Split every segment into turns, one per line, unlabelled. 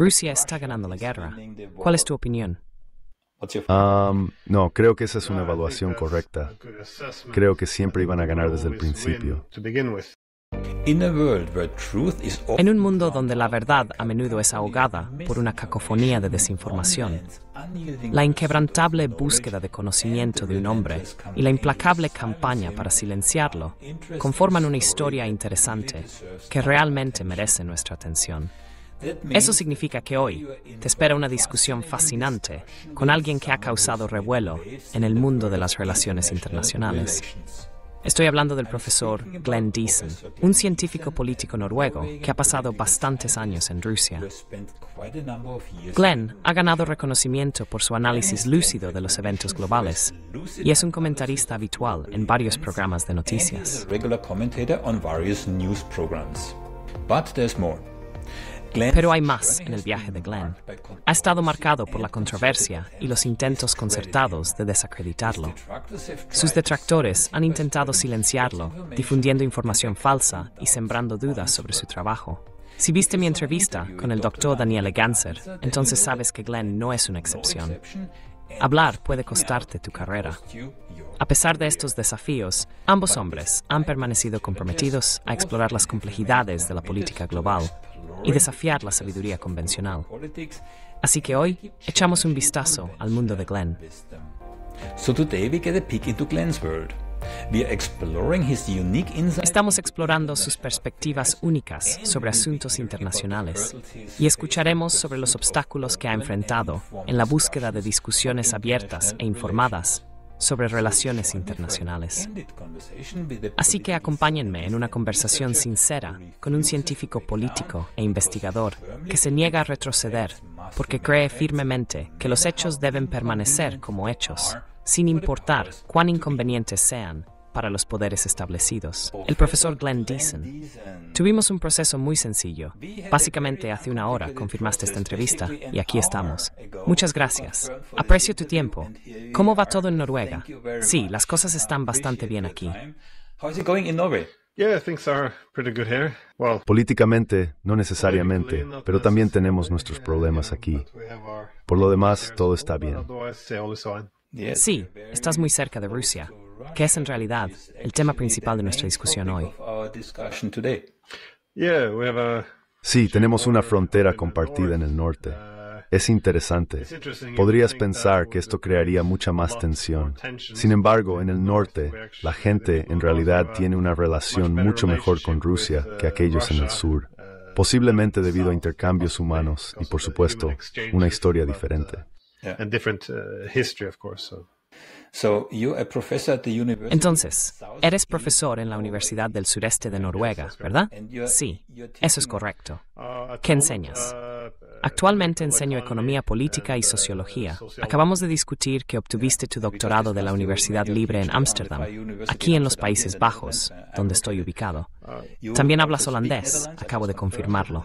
Rusia está ganando la guerra. ¿Cuál es tu opinión?
Um, no, creo que esa es una evaluación correcta. Creo que siempre iban a ganar desde el principio.
En un mundo donde la verdad a menudo es ahogada por una cacofonía de desinformación, la inquebrantable búsqueda de conocimiento de un hombre y la implacable campaña para silenciarlo conforman una historia interesante que realmente merece nuestra atención. Eso significa que hoy te espera una discusión fascinante con alguien que ha causado revuelo en el mundo de las relaciones internacionales. Estoy hablando del profesor Glenn Deason, un científico político noruego que ha pasado bastantes años en Rusia. Glenn ha ganado reconocimiento por su análisis lúcido de los eventos globales y es un comentarista habitual en varios programas de noticias. Pero hay más en el viaje de Glenn. Ha estado marcado por la controversia y los intentos concertados de desacreditarlo. Sus detractores han intentado silenciarlo, difundiendo información falsa y sembrando dudas sobre su trabajo. Si viste mi entrevista con el doctor Daniele Ganser, entonces sabes que Glenn no es una excepción. Hablar puede costarte tu carrera. A pesar de estos desafíos, ambos hombres han permanecido comprometidos a explorar las complejidades de la política global y desafiar la sabiduría convencional. Así que hoy echamos un vistazo al mundo de Glenn. Estamos explorando sus perspectivas únicas sobre asuntos internacionales y escucharemos sobre los obstáculos que ha enfrentado en la búsqueda de discusiones abiertas e informadas sobre relaciones internacionales. Así que acompáñenme en una conversación sincera con un científico político e investigador que se niega a retroceder porque cree firmemente que los hechos deben permanecer como hechos, sin importar cuán inconvenientes sean para los poderes establecidos, el profesor Glenn Deason. Tuvimos un proceso muy sencillo. Básicamente hace una hora confirmaste esta entrevista y aquí estamos. Muchas gracias. Aprecio tu tiempo. ¿Cómo va todo en Noruega? Sí, las cosas están bastante bien aquí.
Políticamente, no necesariamente, pero también tenemos nuestros problemas aquí. Por lo demás, todo está bien.
Sí, estás muy cerca de Rusia. ¿Qué es en realidad el tema principal de nuestra discusión hoy.
Sí, tenemos una frontera compartida en el norte. Es interesante. Podrías pensar que esto crearía mucha más tensión. Sin embargo, en el norte, la gente en realidad tiene una relación mucho mejor con Rusia que aquellos en el sur, posiblemente debido a intercambios humanos y, por supuesto, una historia diferente.
Uh,
entonces,
eres profesor en la Universidad del Sureste de Noruega, ¿verdad? Sí, eso es correcto. Uh, ¿Qué enseñas? Uh, Actualmente enseño economía política y uh, sociología. Acabamos de discutir que obtuviste tu doctorado de la Universidad Libre en Ámsterdam, aquí en los Países Bajos, donde estoy ubicado. También hablas holandés, acabo de confirmarlo.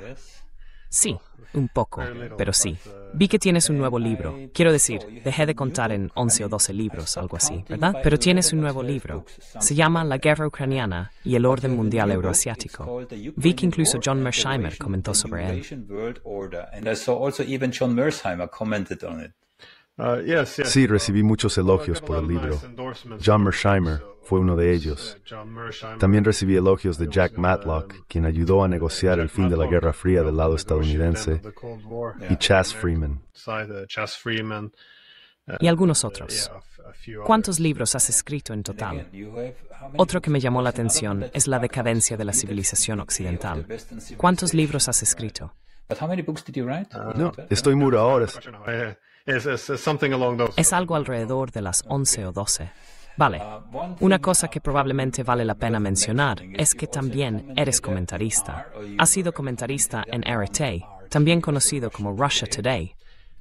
Sí, un poco, pero sí. Vi que tienes un nuevo libro. Quiero decir, dejé de contar en 11 o 12 libros, algo así, ¿verdad? Pero tienes un nuevo libro. Se llama La guerra ucraniana y el orden mundial euroasiático. Vi que incluso John Mersheimer comentó sobre él.
Uh, sí, recibí muchos elogios por el libro. John Mersheimer, fue uno de ellos. También recibí elogios de Jack Matlock, quien ayudó a negociar el fin de la Guerra Fría del lado estadounidense, y Chas Freeman.
Y algunos otros. ¿Cuántos libros has escrito en total? Otro que me llamó la atención es la decadencia de la civilización occidental. ¿Cuántos libros has escrito? No, estoy muro ahora. Es algo alrededor de las 11 o 12. Vale. Una cosa que probablemente vale la pena mencionar es que también eres comentarista. Has sido comentarista en RT, también conocido como Russia Today.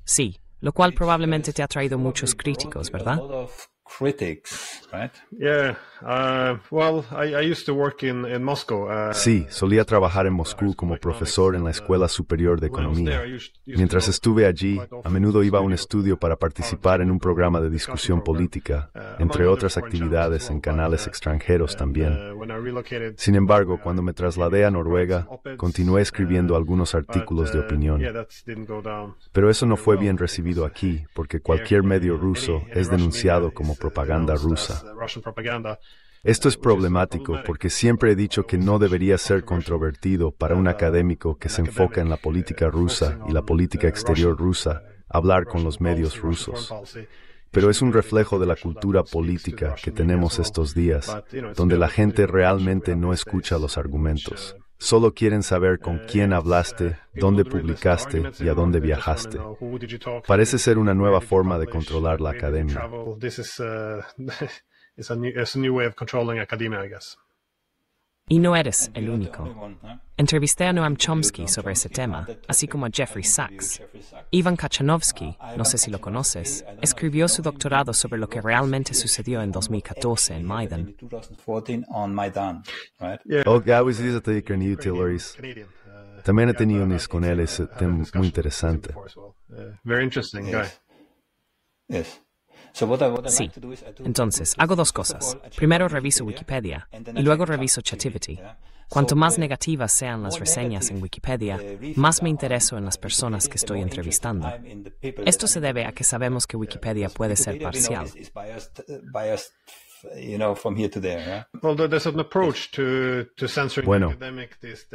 Sí, lo cual probablemente te ha traído muchos críticos, ¿verdad?
Sí,
solía trabajar en Moscú como profesor en la Escuela Superior de Economía. Mientras estuve allí, a menudo iba a un estudio para participar en un programa de discusión política, uh, entre otras actividades en canales uh, extranjeros también. Uh, Sin embargo, cuando me trasladé a Noruega, continué escribiendo algunos artículos de opinión. Pero eso no fue bien recibido aquí, porque cualquier medio ruso es denunciado como propaganda rusa. Esto es problemático porque siempre he dicho que no debería ser controvertido para un académico que se enfoca en la política rusa y la política exterior rusa hablar con los medios rusos pero es un reflejo de la cultura política que tenemos estos días, donde la gente realmente no escucha los argumentos. Solo quieren saber con eh, quién hablaste, eh, dónde este publicaste y a dónde viajaste. Parece ser una nueva forma de controlar la academia.
Y no eres el único. Entrevisté a Noam Chomsky sobre ese tema, así como a Jeffrey Sachs. Ivan Kachanovsky, no sé si lo conoces, escribió su doctorado sobre lo que realmente sucedió en 2014 en Maidan.
Ok, ah, pues También he tenido unis con él, tema muy interesante.
Very interesting Sí. Sí. Entonces, hago dos cosas. Primero
reviso Wikipedia y luego reviso Chativity. Cuanto más negativas sean las reseñas en Wikipedia, eh, más me intereso en las personas que estoy entrevistando. Esto se debe a que sabemos que eh, Wikipedia pues puede ser parcial.
Eh,
bueno,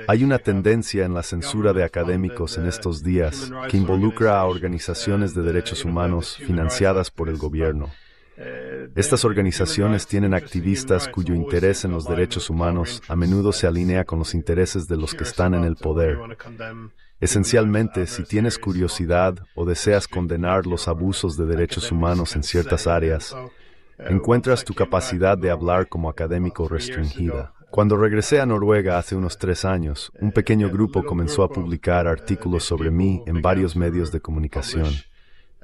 hay una tendencia en la censura de académicos en uh, estos días que involucra a organizaciones de uh, derechos humanos financiadas por el gobierno. Uh, Estas organizaciones tienen activistas cuyo interés en los derechos humanos a menudo se alinea con los intereses de los que están en el poder. Esencialmente, si tienes curiosidad o deseas condenar los abusos de derechos humanos en ciertas áreas, encuentras tu capacidad de hablar como académico restringida. Cuando regresé a Noruega hace unos tres años, un pequeño grupo comenzó a publicar artículos sobre mí en varios medios de comunicación.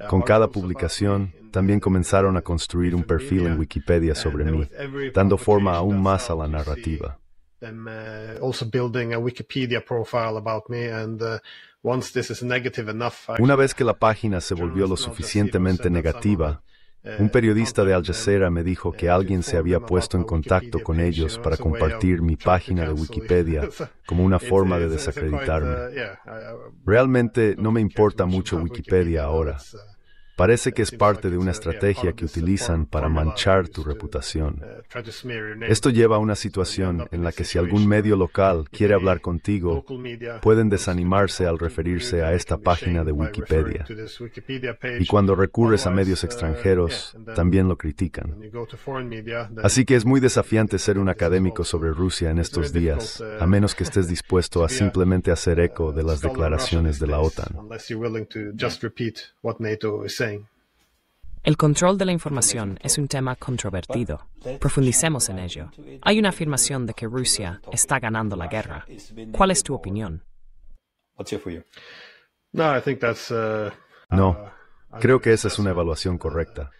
Con cada publicación, también comenzaron a construir un perfil en Wikipedia sobre mí, dando forma aún más a la narrativa. Una vez que la página se volvió lo suficientemente negativa, eh, Un periodista de Al Jazeera me dijo que eh, alguien se había puesto en contacto con ellos para compartir mi página de Wikipedia como una forma de uh, desacreditarme.
Uh,
Realmente no me importa mucho Wikipedia ahora. Parece que es parte de una estrategia que utilizan para manchar tu uh, reputación. Uh, Esto lleva a una situación en la que si algún medio local quiere hablar contigo, pueden desanimarse al referirse a esta página de Wikipedia.
Y cuando recurres a medios uh, extranjeros, también lo critican. Así que
es muy desafiante ser un académico sobre Rusia en estos días, a menos que estés dispuesto a simplemente hacer eco de las declaraciones de la OTAN.
El control de la información es un tema controvertido. Profundicemos en ello. Hay una afirmación de que Rusia está ganando la guerra. ¿Cuál es tu opinión? No, uh, uh, creo
que esa es una evaluación correcta.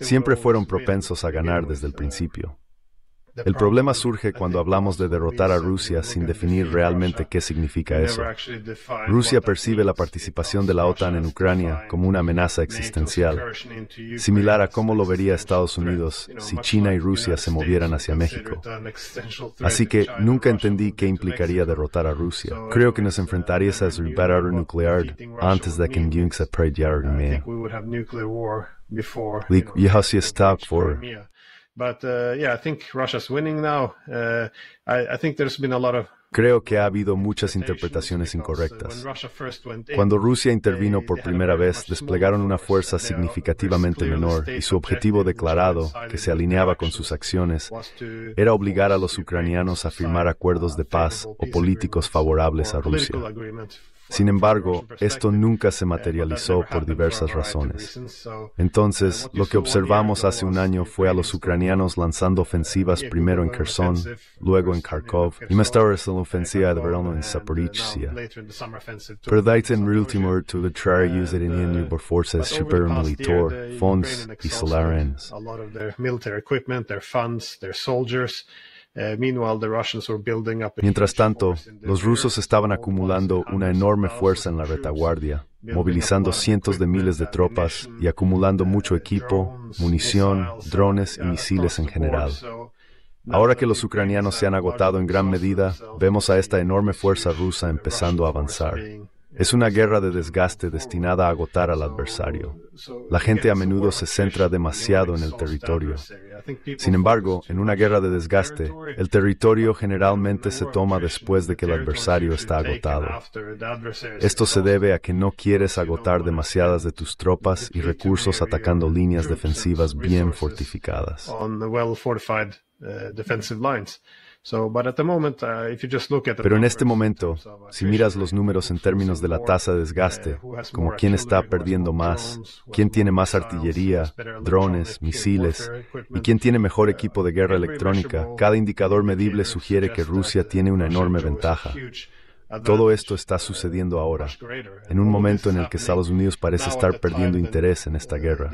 Siempre fueron propensos a ganar desde el uh, principio. El problema surge cuando hablamos de derrotar a Rusia sin definir realmente qué significa eso. Rusia percibe la participación de la OTAN en Ucrania como una amenaza existencial, similar a cómo lo vería Estados Unidos si China y Rusia se movieran hacia México. Así que nunca entendí qué implicaría derrotar a Rusia. Creo que uh, nos enfrentarías a un batalla nuclear antes de que Kim se prediara
think winning
Creo que ha habido muchas interpretaciones uh, incorrectas. Cuando Rusia intervino por primera vez, desplegaron una fuerza significativamente menor y su objetivo declarado, que se alineaba con sus acciones, era obligar a los ucranianos a firmar acuerdos de paz o políticos favorables a Rusia. Sin embargo, esto nunca se materializó por diversas razones. Entonces, lo que observamos hace un año fue a los ucranianos lanzando ofensivas primero en Kherson, luego en Kharkov y más tarde en la ofensiva de verano en Zaporizhia. Pero dajte en ultimor to the trar de it in fuerzas por forces super militar, fondos y solarens. A eh, Mientras tanto, los rusos estaban acumulando una enorme fuerza en la retaguardia, movilizando cientos de miles de tropas y acumulando uh, mucho equipo, munición, drones y uh, misiles en general. Ahora que los ucranianos se han agotado en gran medida, vemos a esta enorme fuerza rusa empezando a avanzar. Es una guerra de desgaste destinada a agotar al adversario. La gente a menudo se centra demasiado en el territorio sin embargo, en una guerra de desgaste, el territorio generalmente se toma después de que el adversario está agotado. Esto se debe a que no quieres agotar demasiadas de tus tropas y recursos atacando líneas defensivas bien fortificadas. Pero en este momento, uh, si miras los números en términos de la tasa de desgaste, uh, como quién está perdiendo más, quién tiene más artillería, drones, misiles, y quién tiene mejor uh, equipo de guerra electrónica, cada indicador medible sugiere que Rusia tiene una enorme ventaja. Todo esto está sucediendo ahora, en un momento en el que Estados Unidos parece estar perdiendo interés en esta guerra.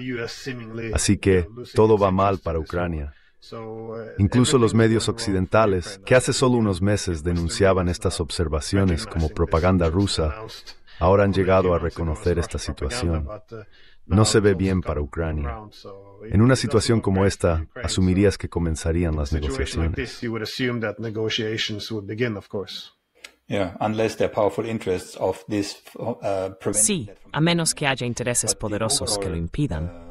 Así que todo va mal para Ucrania. Incluso los medios occidentales, que hace solo unos meses denunciaban estas observaciones como propaganda rusa, ahora han llegado a reconocer esta situación. No se ve bien para Ucrania. En una situación como esta, asumirías que comenzarían las negociaciones.
Sí,
a menos que haya intereses poderosos que lo impidan. Uh,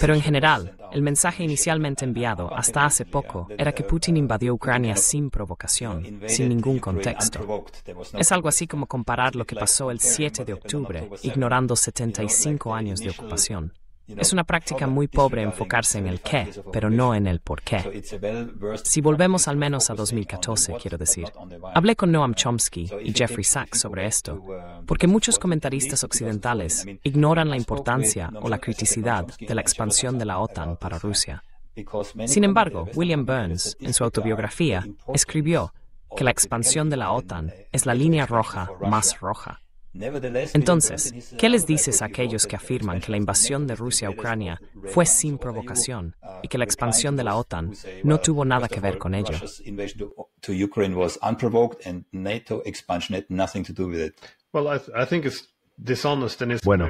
pero en general, el mensaje inicialmente enviado hasta hace poco era que Putin invadió Ucrania sin provocación, sin ningún contexto. Es algo así como comparar lo que pasó el 7 de octubre, ignorando 75 años de ocupación. Es una práctica muy pobre enfocarse en el qué, pero no en el por qué. Si volvemos al menos a 2014, quiero decir, hablé con Noam Chomsky y Jeffrey Sachs sobre esto, um, porque muchos comentaristas occidentales ignoran la importancia o la criticidad de la expansión de la OTAN para Rusia.
Sin embargo,
William Burns, en su autobiografía, escribió que la expansión de la OTAN es la línea roja más roja.
Entonces,
¿qué les dices a aquellos que afirman que la invasión de Rusia a Ucrania fue sin provocación y que la expansión de la pues, OTAN no tuvo nada que ver con ello?
Bueno,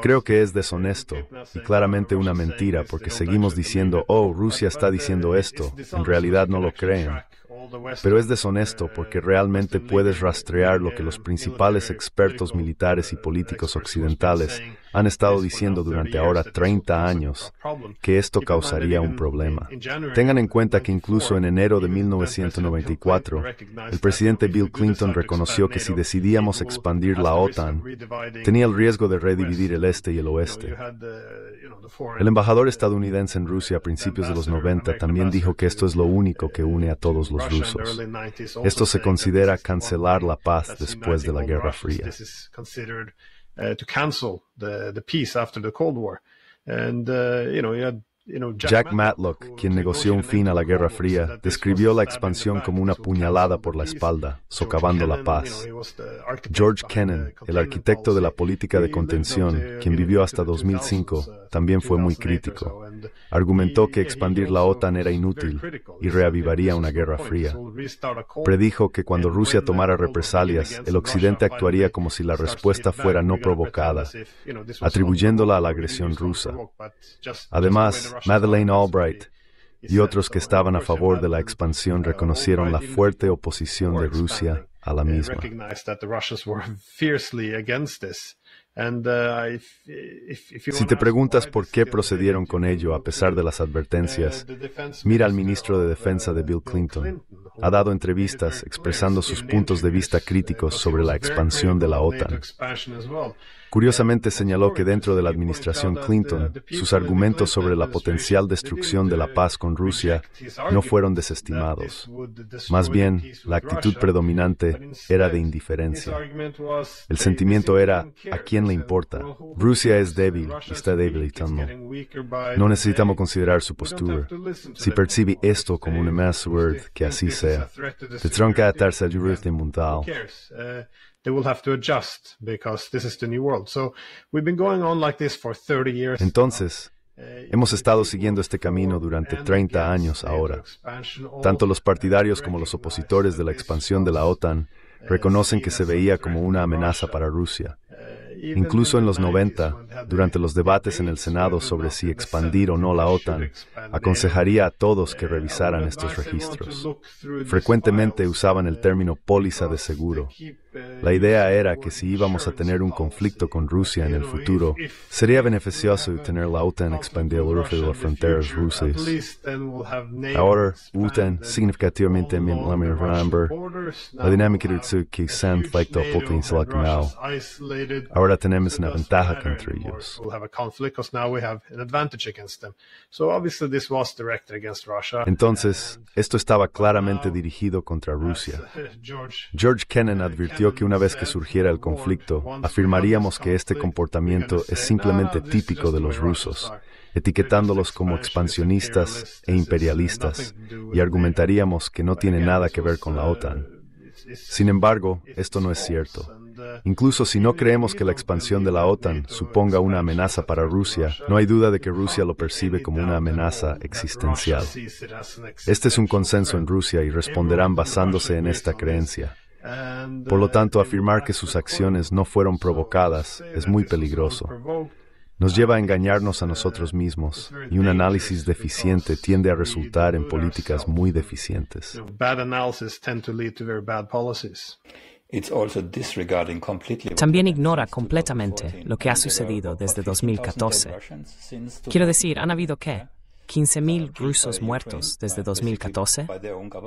creo que es deshonesto y claramente una mentira porque seguimos diciendo, oh, Rusia está diciendo esto, en realidad no lo creen. Pero es deshonesto porque realmente puedes rastrear lo que los principales expertos militares y políticos occidentales han estado diciendo durante ahora 30 años que esto causaría un problema. Tengan en cuenta que incluso en enero de 1994, el presidente Bill Clinton reconoció que si decidíamos expandir la OTAN, tenía el riesgo de redividir el este y el oeste. El embajador estadounidense en Rusia a principios de los 90 también dijo que esto es lo único que une a todos los rusos. Esto se considera cancelar la paz después de la Guerra Fría.
Uh, to cancel the the peace after the Cold War, and uh, you know you had Jack
Matlock, quien negoció un fin a la Guerra Fría, describió la expansión como una puñalada por la espalda, socavando la paz. George Kennan, el arquitecto de la política de contención, quien vivió hasta 2005, uh, también fue muy crítico. Argumentó que expandir la uh, OTAN era inútil y reavivaría una guerra fría. Predijo que cuando Rusia uh, tomara represalias, el Occidente actuaría como si la respuesta fuera no provocada, atribuyéndola a la agresión rusa. Además, Madeleine Albright y otros que estaban a favor de la expansión reconocieron la fuerte oposición de Rusia a la misma.
Uh, si te
preguntas por qué procedieron con ello a pesar de las advertencias, mira al ministro de uh, Defensa de Bill Clinton. Ha dado entrevistas expresando sus puntos de vista uh, críticos sobre la expansión de la OTAN. Curiosamente señaló que dentro de la administración Clinton, sus argumentos sobre la potencial destrucción de la paz con Rusia no fueron desestimados. Más bien, la actitud predominante era de indiferencia. El sentimiento era, ¿a quién le importa? Rusia es débil y está debilitando. No necesitamos considerar su postura. Si percibe esto como una word, que así sea. tronca entonces, hemos estado siguiendo este camino durante 30 años ahora. Tanto los partidarios como los opositores de la expansión de la OTAN uh, reconocen que se veía como una amenaza para Rusia. Uh, Incluso en los 90, durante los debates en el Senado sobre si expandir o no la OTAN, aconsejaría a todos que uh, revisaran estos registros. Frecuentemente usaban el término póliza de seguro, la idea era que si íbamos a tener un conflicto con Rusia en el futuro, sería beneficioso tener la OTAN expandir el de las fronteras rusas. Ahora, la OTAN significativamente remember, la dinámica de que se han Now. Ahora tenemos una ventaja contra ellos. Entonces, esto estaba claramente dirigido contra Rusia. George Kennan advirtió que una vez que surgiera el conflicto, afirmaríamos que este comportamiento es simplemente típico de los rusos, etiquetándolos como expansionistas e imperialistas, y argumentaríamos que no tiene nada que ver con la OTAN. Sin embargo, esto no es cierto. Incluso si no creemos que la expansión de la OTAN suponga una amenaza para Rusia, no hay duda de que Rusia lo percibe como una amenaza existencial. Este es un consenso en Rusia y responderán basándose en esta creencia. Por lo tanto, afirmar que sus acciones no fueron provocadas es muy peligroso. Nos lleva a engañarnos a nosotros mismos y un análisis deficiente tiende a resultar en políticas muy deficientes.
También ignora completamente lo que ha sucedido desde 2014. Quiero decir, han habido qué? 15.000 rusos muertos desde 2014.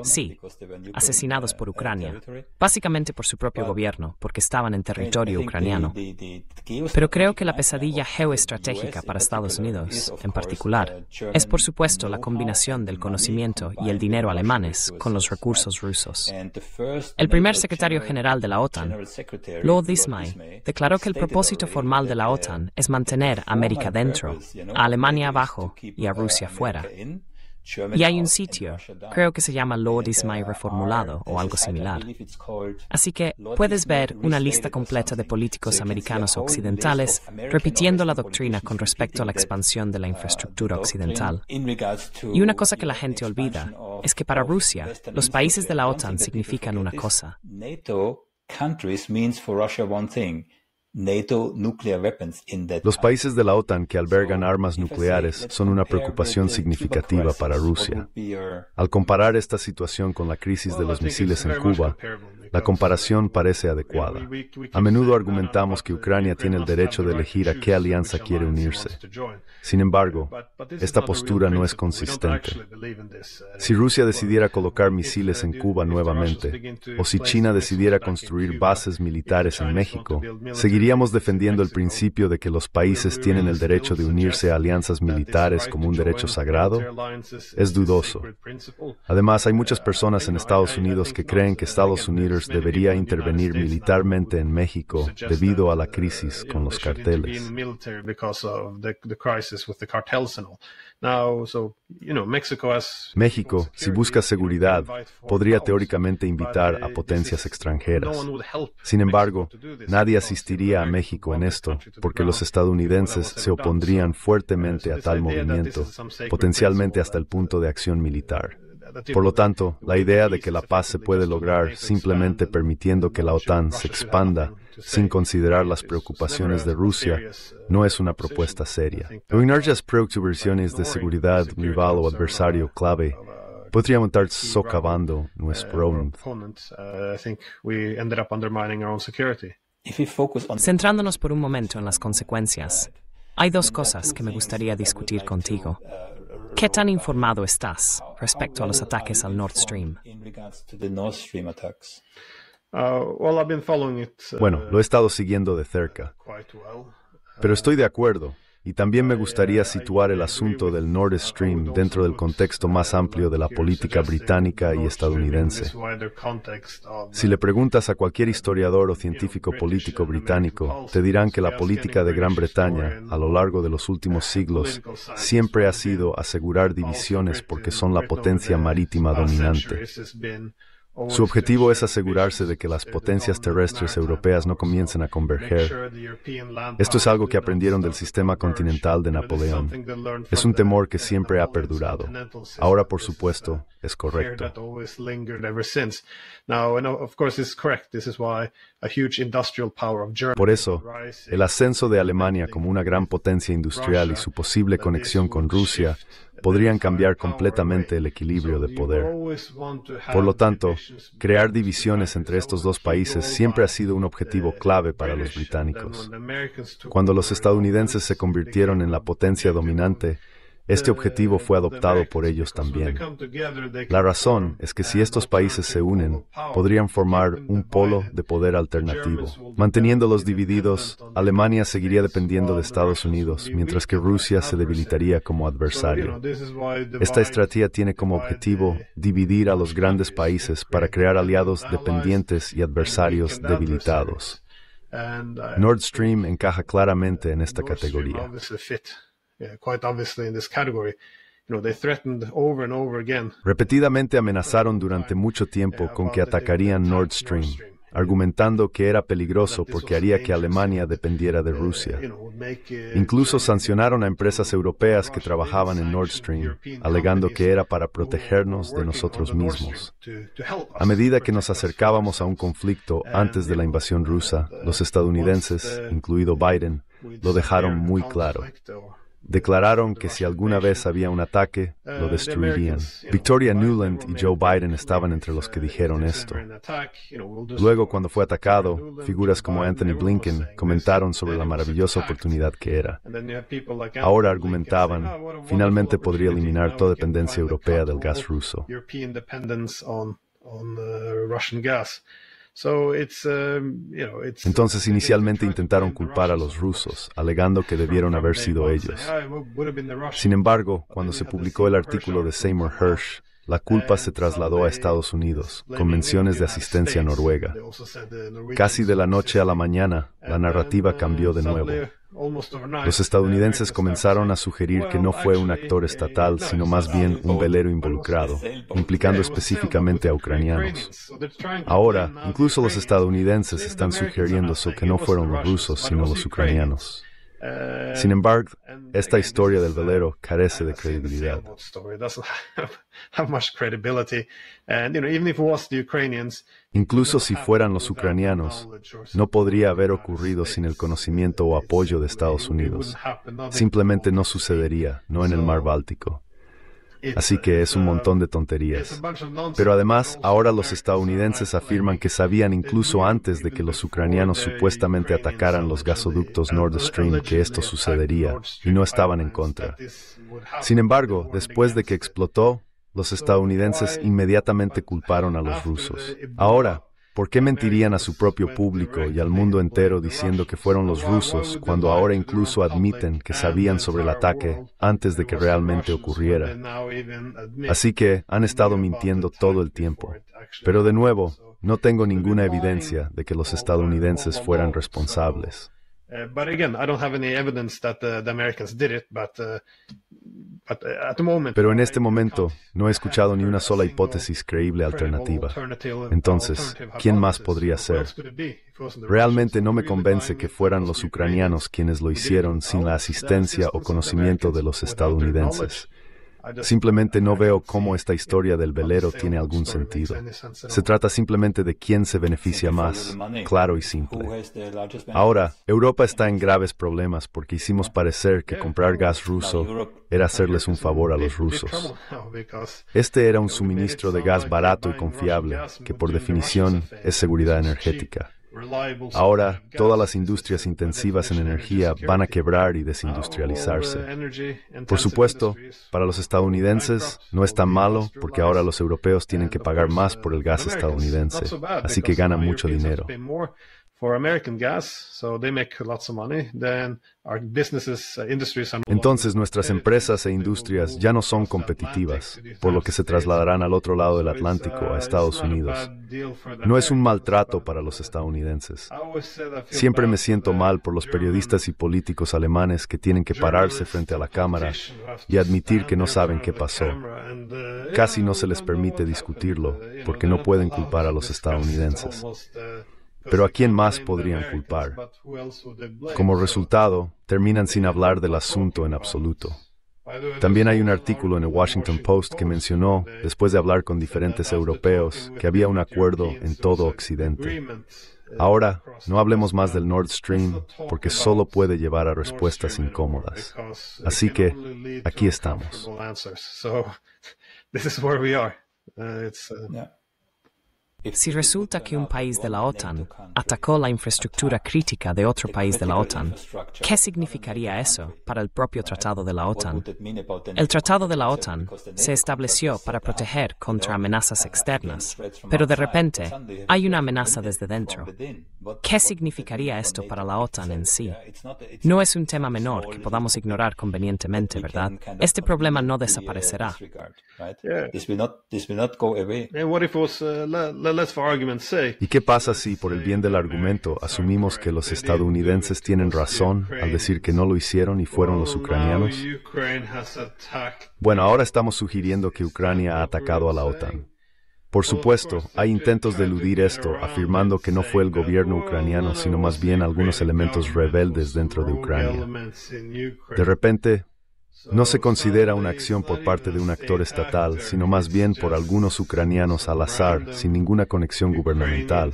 Sí,
este asesinados
por Ucrania, básicamente por su propio gobierno, porque estaban en territorio ucraniano. Pero creo que la pesadilla geoestratégica para Estados Unidos, en particular, uh, es por supuesto la combinación del conocimiento y el dinero alemanes con los recursos rusos.
El primer secretario general de la OTAN, Lord
Ismay, declaró que el propósito formal de la OTAN es mantener a América dentro, a Alemania abajo y a uh, Rusia y hay un sitio, creo que se llama is my Reformulado o algo similar. Así que puedes ver una lista completa de políticos americanos occidentales repitiendo la doctrina con respecto a la expansión de la uh, infraestructura occidental. Y una cosa que la gente olvida es que para Rusia, los países de la OTAN significan una cosa.
Los países de la OTAN que albergan armas nucleares son una preocupación significativa para Rusia. Al comparar esta situación con la crisis de los misiles en Cuba, la comparación parece adecuada. A menudo argumentamos que Ucrania tiene el derecho de elegir a qué alianza quiere unirse. Sin embargo, esta postura no es consistente. Uh, si Rusia decidiera colocar uh, misiles en Cuba nuevamente, o si China decidiera construir bases militares en México, seguiría Seguiríamos defendiendo el principio de que los países tienen el derecho de unirse a alianzas militares como un derecho sagrado. Es dudoso. Además, hay muchas personas en Estados Unidos que creen que Estados Unidos debería intervenir militarmente en México debido a la crisis con los carteles. México, si busca seguridad, podría teóricamente invitar a potencias extranjeras. Sin embargo, nadie asistiría a México en esto, porque los estadounidenses se opondrían fuertemente a tal movimiento, potencialmente hasta el punto de acción militar. Por lo tanto, la idea de que la paz se puede lograr simplemente permitiendo que la OTAN se expanda sin considerar las preocupaciones de Rusia, no es una propuesta seria. las preocupaciones de seguridad, rival o adversario clave podríamos estar socavando nuestro
eh, eh, Centrándonos por un momento en las consecuencias, hay dos cosas que me gustaría discutir contigo. ¿Qué tan informado estás respecto a los ataques al Nord Stream?
Uh, uh, bueno, lo he estado siguiendo de cerca. Uh, Pero estoy de acuerdo, y también me gustaría situar el asunto del Nord Stream dentro del contexto más amplio de la política británica y estadounidense. Si le preguntas a cualquier historiador o científico político británico, te dirán que la política de Gran Bretaña a lo largo de los últimos siglos siempre ha sido asegurar divisiones porque son la potencia marítima dominante. Su objetivo es asegurarse de que las potencias terrestres europeas no comiencen a converger. Esto es algo que aprendieron del sistema continental de Napoleón. Es un temor que siempre ha perdurado. Ahora, por supuesto, es correcto. Por eso, el ascenso de Alemania como una gran potencia industrial y su posible conexión con Rusia podrían cambiar completamente el equilibrio de poder. Por lo tanto, crear divisiones entre estos dos países siempre ha sido un objetivo clave para los británicos. Cuando los estadounidenses se convirtieron en la potencia dominante, este objetivo fue adoptado por ellos también. La razón es que si estos países se unen, podrían formar un polo de poder alternativo. Manteniéndolos divididos, Alemania seguiría dependiendo de Estados Unidos, mientras que Rusia se debilitaría como adversario. Esta estrategia tiene como objetivo dividir a los grandes países para crear aliados dependientes y adversarios debilitados. Nord Stream encaja claramente en esta categoría. Repetidamente amenazaron durante mucho tiempo con que atacarían Nord Stream, argumentando que era peligroso porque haría que Alemania dependiera de uh, Rusia. Incluso uh, sancionaron a empresas europeas que trabajaban en Nord Stream, alegando que era para protegernos de nosotros mismos. A medida que nos acercábamos a un conflicto antes de la invasión rusa, uh, los estadounidenses, incluido Biden, lo dejaron muy claro declararon que si alguna vez había un ataque, lo uh, destruirían. Victoria Newland y Joe Biden estaban entre los que dijeron esto. Luego, cuando fue atacado, figuras como Anthony Blinken comentaron sobre la maravillosa oportunidad que era.
Uh, Ahora
argumentaban, ah, finalmente podría eliminar toda dependencia europea del gas ruso.
Um,
Entonces uh, inicialmente intentaron culpar a los rusos, alegando que debieron haber sido ellos. Sin embargo, cuando se publicó el artículo de Seymour Hersh la culpa se trasladó a Estados Unidos, con menciones de asistencia noruega. Casi de la noche a la mañana, la narrativa cambió de nuevo. Los estadounidenses comenzaron a sugerir que no fue un actor estatal, sino más bien un velero involucrado, implicando específicamente a ucranianos. Ahora, incluso los estadounidenses están sugiriendo que no fueron los rusos, sino los ucranianos. Sin eh, embargo, esta historia del uh, velero carece de credibilidad. Incluso si fueran los ucranianos, no podría haber ocurrido sin el conocimiento o apoyo de Estados Unidos. Simplemente no sucedería, no en el mar Báltico. Así que es un montón de tonterías. Pero además, ahora los estadounidenses afirman que sabían incluso antes de que los ucranianos supuestamente atacaran los gasoductos Nord Stream que esto sucedería y no estaban en contra. Sin embargo, después de que explotó, los estadounidenses inmediatamente culparon a los rusos. Ahora, ¿Por qué mentirían a su propio público y al mundo entero diciendo que fueron los rusos cuando ahora incluso admiten que sabían sobre el ataque antes de que realmente ocurriera? Así que han estado mintiendo todo el tiempo. Pero de nuevo, no tengo ninguna evidencia de que los estadounidenses fueran responsables.
Pero
en este momento no he escuchado ni una sola hipótesis creíble alternativa. Entonces, ¿quién más podría ser? Realmente no me convence que fueran los ucranianos quienes lo hicieron sin la asistencia o conocimiento de los estadounidenses. Simplemente no veo cómo esta historia del velero tiene algún sentido. Se trata simplemente de quién se beneficia más, claro y simple. Ahora, Europa está en graves problemas porque hicimos parecer que comprar gas ruso era hacerles un favor a los rusos. Este era un suministro de gas barato y confiable, que por definición es seguridad energética. Ahora todas las industrias intensivas en energía van a quebrar y uh, desindustrializarse. Por supuesto, para los estadounidenses no es tan malo porque ahora los europeos tienen que pagar más por el gas uh, estadounidense, así que ganan mucho dinero.
Entonces nuestras
empresas e industrias ya no son competitivas, por lo que se trasladarán al otro lado del Atlántico, a Estados Unidos. No es un maltrato para los estadounidenses. Siempre me siento mal por los periodistas y políticos alemanes que tienen que pararse frente a la cámara y admitir que no saben qué pasó. Casi no se les permite discutirlo porque no pueden culpar a los estadounidenses. Pero ¿a quién más podrían culpar? Como resultado, terminan sin hablar del asunto en absoluto. También hay un artículo en el Washington Post que mencionó, después de hablar con diferentes europeos, que había un acuerdo en todo Occidente. Ahora, no hablemos más del Nord Stream porque solo puede llevar a respuestas incómodas. Así que aquí estamos.
Uh,
uh, si resulta que un país de la OTAN atacó la infraestructura crítica de otro país de la OTAN, ¿qué significaría eso para el propio Tratado de la OTAN?
El Tratado de la OTAN se
estableció para proteger contra amenazas externas, pero de repente hay una amenaza desde dentro. ¿Qué significaría esto para la OTAN en sí? No es un tema menor que podamos ignorar convenientemente, ¿verdad? Este problema no uh, desaparecerá.
¿Y qué pasa si, por el bien del argumento, asumimos que los estadounidenses tienen razón al decir que no lo hicieron y fueron los oh, ucranianos? Bueno, ahora estamos sugiriendo que Ucrania ha atacado a la OTAN. Por oh, supuesto, hay intentos de eludir esto, afirmando que no fue el gobierno ucraniano, sino más bien algunos elementos rebeldes dentro de Ucrania. De repente, no se considera una acción por parte de un actor estatal, sino más bien por algunos ucranianos al azar, sin ninguna conexión gubernamental,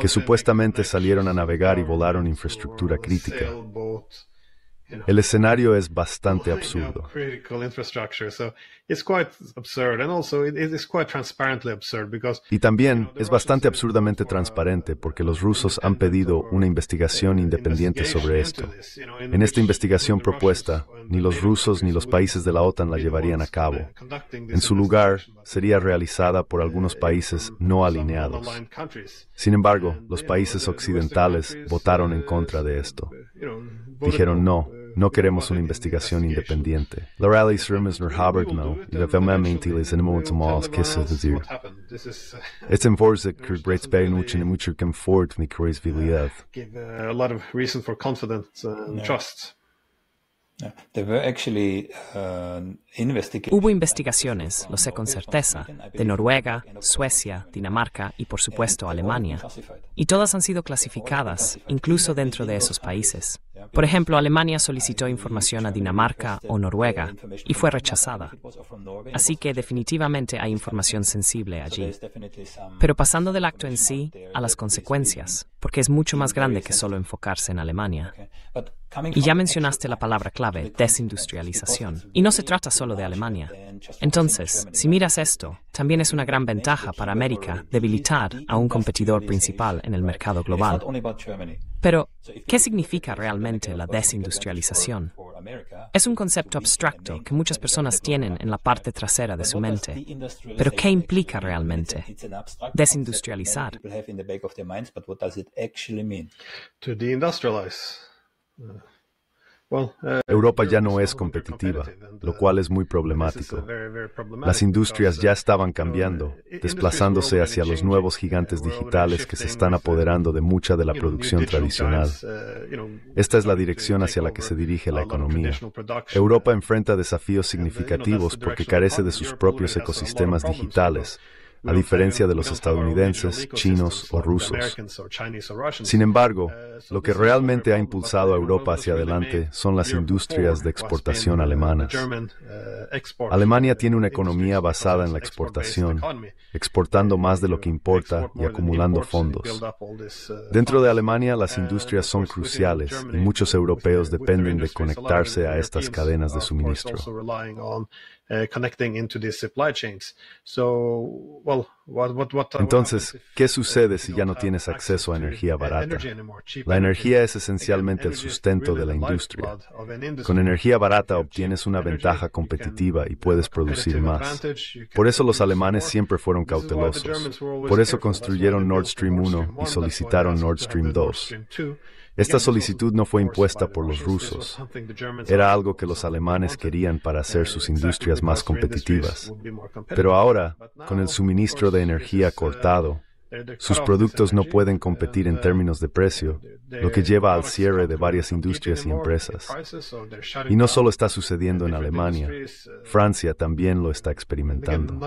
que supuestamente salieron a navegar y volaron infraestructura crítica. El escenario es bastante absurdo. Y también es bastante absurdamente transparente porque los rusos han pedido una investigación independiente sobre esto. En esta investigación propuesta, ni los rusos ni los países de la OTAN la llevarían a cabo. Uh, en su lugar, sería realizada por algunos eh, países eh, no alineados. Sin embargo, los países occidentales votaron en uh, contra de esto. Dijeron, no, eh, no queremos una investigación independiente. La rally Mr. Hubbard no, y eventualmente les animó tomar qué se decir. Este enfoque que Breitsberg mucho y mucho confort ni credibilidad.
Give uh, a lot of reason for confidence and
trust. Uh, Hubo investigaciones, lo sé con certeza, de Noruega, Suecia, Dinamarca y por supuesto Alemania. Y todas han sido clasificadas, incluso dentro de esos países. Por ejemplo, Alemania solicitó información a Dinamarca o Noruega y fue rechazada. Así que definitivamente hay información sensible allí. Pero pasando del acto en sí a las consecuencias, porque es mucho más grande que solo enfocarse en Alemania. Y ya mencionaste la palabra clave, desindustrialización. Y no se trata solo de Alemania. Entonces, si miras esto, también es una gran ventaja para América debilitar a un competidor principal en el mercado global. Pero, ¿qué significa realmente la desindustrialización? Es un concepto abstracto que muchas personas tienen en la parte trasera de su mente. Pero, ¿qué implica realmente? Desindustrializar.
Eh, Europa ya no es competitiva, lo cual es muy problemático. Las industrias ya estaban cambiando, eh, eh, desplazándose hacia los nuevos gigantes digitales que se están apoderando de mucha de la producción tradicional. Esta es la dirección hacia la que se dirige la economía. Europa enfrenta desafíos significativos porque carece de sus propios ecosistemas digitales a diferencia de los estadounidenses, chinos o rusos. Sin embargo, lo que realmente ha impulsado a Europa hacia adelante son las industrias de exportación alemanas. Alemania tiene una economía basada en la exportación, exportando más de lo que importa y acumulando fondos. Dentro de Alemania las industrias son cruciales y muchos europeos dependen de conectarse a estas cadenas de suministro connecting Entonces, ¿qué uh, sucede si ya no tienes acceso a energía barata? La energía es esencialmente el sustento de la industria. Con energía barata obtienes una ventaja competitiva y puedes producir más. Por eso los alemanes siempre fueron cautelosos.
Por eso
construyeron Nord Stream 1 y solicitaron Nord Stream 2. Esta solicitud no fue impuesta por los rusos. Era algo que los alemanes querían para hacer sus industrias más competitivas. Pero ahora, con el suministro de energía cortado, sus productos no pueden competir en términos de precio, lo que lleva al cierre de varias industrias y empresas. Y no solo está sucediendo en Alemania, Francia también lo está experimentando.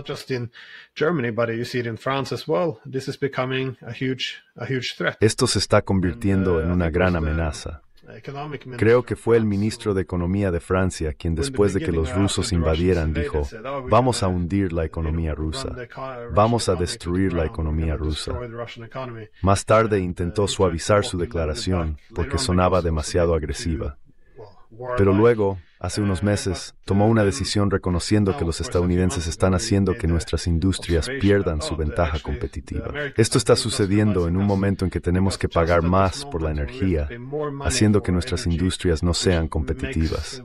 Esto se está convirtiendo uh, en una gran amenaza. Creo que fue el ministro de Economía de Francia quien después de que los rusos invadieran dijo, oh, vamos a hundir la economía rusa, vamos a destruir la economía rusa. Más tarde uh, intentó suavizar su declaración porque sonaba demasiado agresiva. Pero luego, Hace unos meses tomó una decisión reconociendo que los estadounidenses están haciendo que nuestras industrias pierdan su ventaja competitiva. Esto está sucediendo en un momento en que tenemos que pagar más por la energía, haciendo que nuestras industrias no sean competitivas.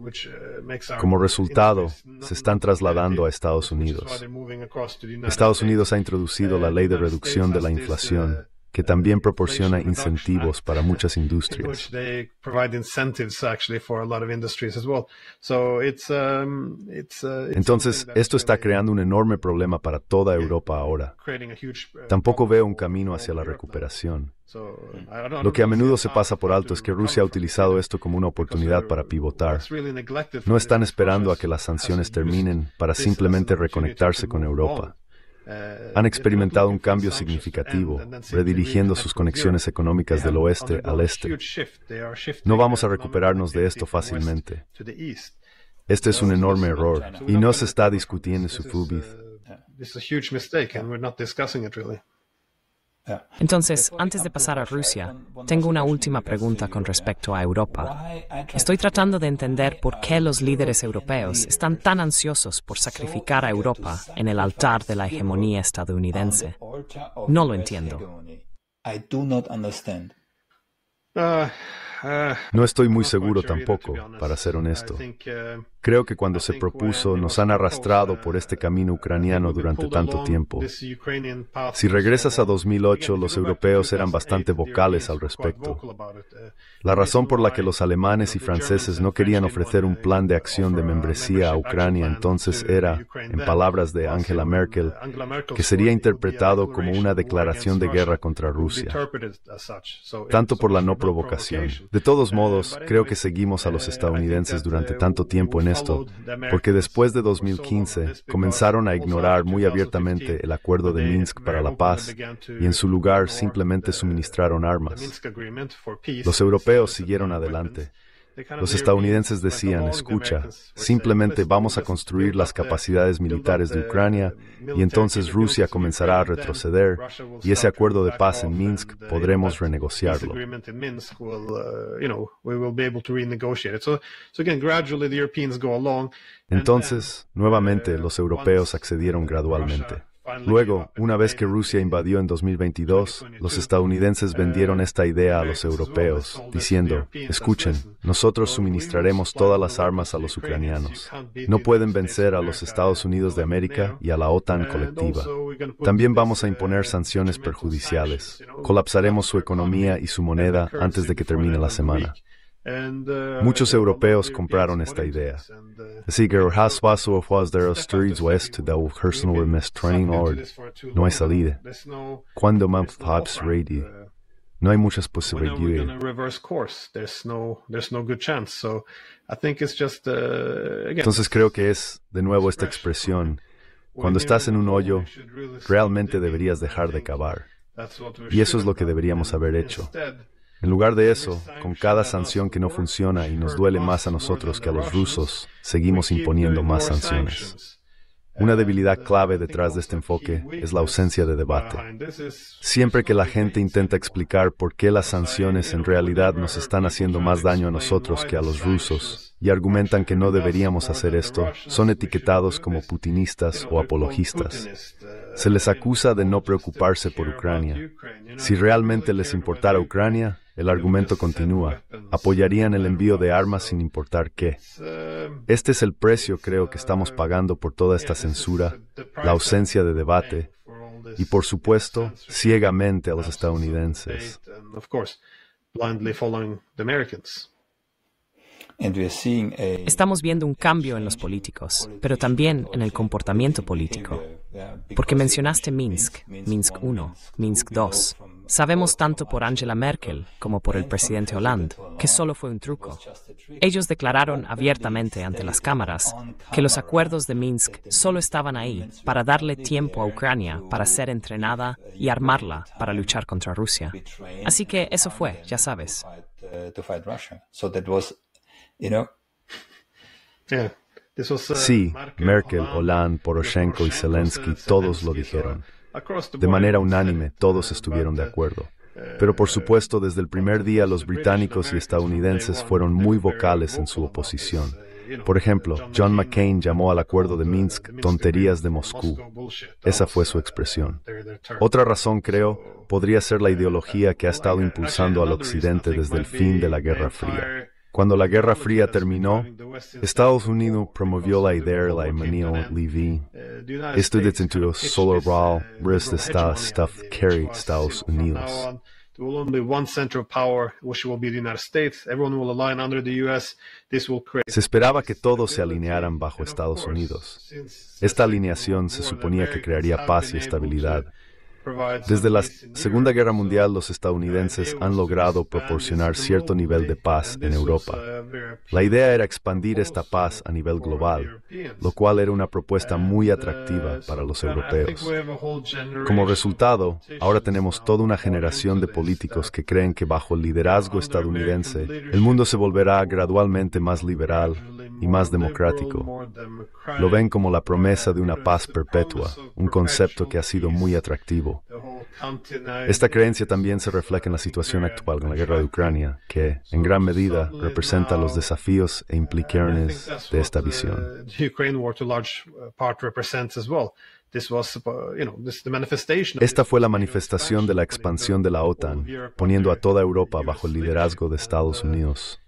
Como resultado, se están trasladando a Estados Unidos. Estados Unidos ha introducido la ley de reducción de la inflación que también proporciona incentivos para muchas industrias. Entonces, esto está creando un enorme problema para toda Europa ahora. Uh, Tampoco veo un camino hacia la recuperación. Lo que a menudo se pasa por alto es que Rusia ha utilizado esto como una oportunidad para pivotar. No están esperando a que las sanciones terminen para simplemente reconectarse con Europa han experimentado un cambio significativo, redirigiendo sus conexiones económicas del oeste al este. No vamos a recuperarnos de esto fácilmente. Este es un enorme error y no se está discutiendo su FUBID.
Entonces, antes de pasar a Rusia, tengo una última pregunta con respecto a Europa. Estoy tratando de entender por qué los líderes europeos están tan ansiosos por sacrificar a Europa en el altar de la hegemonía estadounidense. No lo entiendo.
Ah, ah.
No estoy muy seguro tampoco, para ser honesto. Creo que cuando se propuso nos han arrastrado uh, por este camino ucraniano durante tanto tiempo.
Si regresas
a 2008, uh, los europeos eran bastante vocales al respecto. Uh, la razón por la que los alemanes y franceses no querían ofrecer un plan de acción de membresía a Ucrania entonces era, en palabras de Angela Merkel, que sería interpretado como una declaración de guerra contra Rusia, tanto por la no provocación. De todos modos, creo que seguimos a los estadounidenses durante tanto tiempo en esto, porque después de 2015 comenzaron a ignorar muy abiertamente el acuerdo de Minsk para la paz y en su lugar simplemente suministraron armas. Los europeos siguieron adelante los estadounidenses decían, escucha, pues, eh, simplemente pues, vamos a pues, construir eh, las capacidades militares de Ucrania y entonces Rusia comenzará a retroceder y ese acuerdo de paz en Minsk podremos renegociarlo. Entonces, nuevamente, uh, los europeos accedieron uh, gradualmente. Luego, una vez que Rusia invadió en 2022, los estadounidenses vendieron uh, esta idea a los europeos, diciendo, escuchen, nosotros suministraremos todas las armas a los ucranianos. No pueden vencer a los Estados Unidos de América y a la OTAN colectiva. También vamos a uh, imponer sanciones perjudiciales. Colapsaremos su economía y su moneda antes de que termine la semana. Uh, Muchos europeos compraron esta idea. No hay salida. Cuando man ready. No hay muchas posibilidades.
Uh, Entonces
creo que es de nuevo esta expresión. Cuando estás en un hoyo, realmente deberías dejar de cavar. Y eso es lo que deberíamos haber hecho. En lugar de eso, con cada sanción que no funciona y nos duele más a nosotros que a los rusos, seguimos imponiendo más sanciones. Una debilidad clave detrás de este enfoque es la ausencia de debate. Siempre que la gente intenta explicar por qué las sanciones en realidad nos están haciendo más daño a nosotros que a los rusos y argumentan que no deberíamos hacer esto, son etiquetados como putinistas o apologistas. Se les acusa de no preocuparse por Ucrania. Si realmente les importara Ucrania, el argumento continúa, apoyarían el envío de armas sin importar qué. Este es el precio creo que estamos pagando por toda esta censura, la ausencia de debate y por supuesto ciegamente a los
estadounidenses. Estamos viendo un cambio en los políticos, pero también en el comportamiento político. Porque mencionaste Minsk, Minsk I, Minsk II. Sabemos tanto por Angela Merkel como por el presidente Hollande que solo fue un truco. Ellos declararon abiertamente ante las cámaras que los acuerdos de Minsk solo estaban ahí para darle tiempo a Ucrania para ser entrenada y armarla para luchar contra Rusia. Así que eso fue, ya sabes.
Uh,
sí, Merkel, Hollande, Poroshenko y Zelensky todos lo uh, dijeron. De manera unánime, todos uh, estuvieron de acuerdo. Pero por supuesto, desde el primer día los británicos y estadounidenses fueron muy vocales en su oposición. Por ejemplo, John McCain llamó al acuerdo de Minsk tonterías de Moscú. Esa oh, fue su expresión. Otra razón, creo, podría ser la ideología que ha estado impulsando al Occidente desde el fin de la Guerra Fría. Cuando la Guerra Fría terminó, Estados Unidos promovió la idea de la Emmanuel Levy. en un solo solar, resto está la cosa Estados Unidos. There will only Se esperaba que todos se alinearan bajo Estados Unidos. Esta alineación se suponía que crearía paz y estabilidad. Desde la Segunda Guerra Mundial los estadounidenses han logrado proporcionar cierto nivel de paz en Europa. Uh, la idea era expandir esta paz a nivel global, lo cual era una propuesta muy uh, atractiva para los europeos. Como resultado, ahora tenemos toda una generación de políticos uh, que creen que bajo el liderazgo estadounidense el mundo se volverá gradualmente más liberal y más democrático. Lo ven como la promesa de una paz perpetua, un concepto que ha sido muy atractivo. Esta creencia también se refleja en la situación actual con la guerra de Ucrania, que en gran medida representa los desafíos e implicaciones de esta visión.
Uh, uh, esta
fue la manifestación de la expansión de la OTAN, poniendo a toda Europa bajo el liderazgo de Estados Unidos.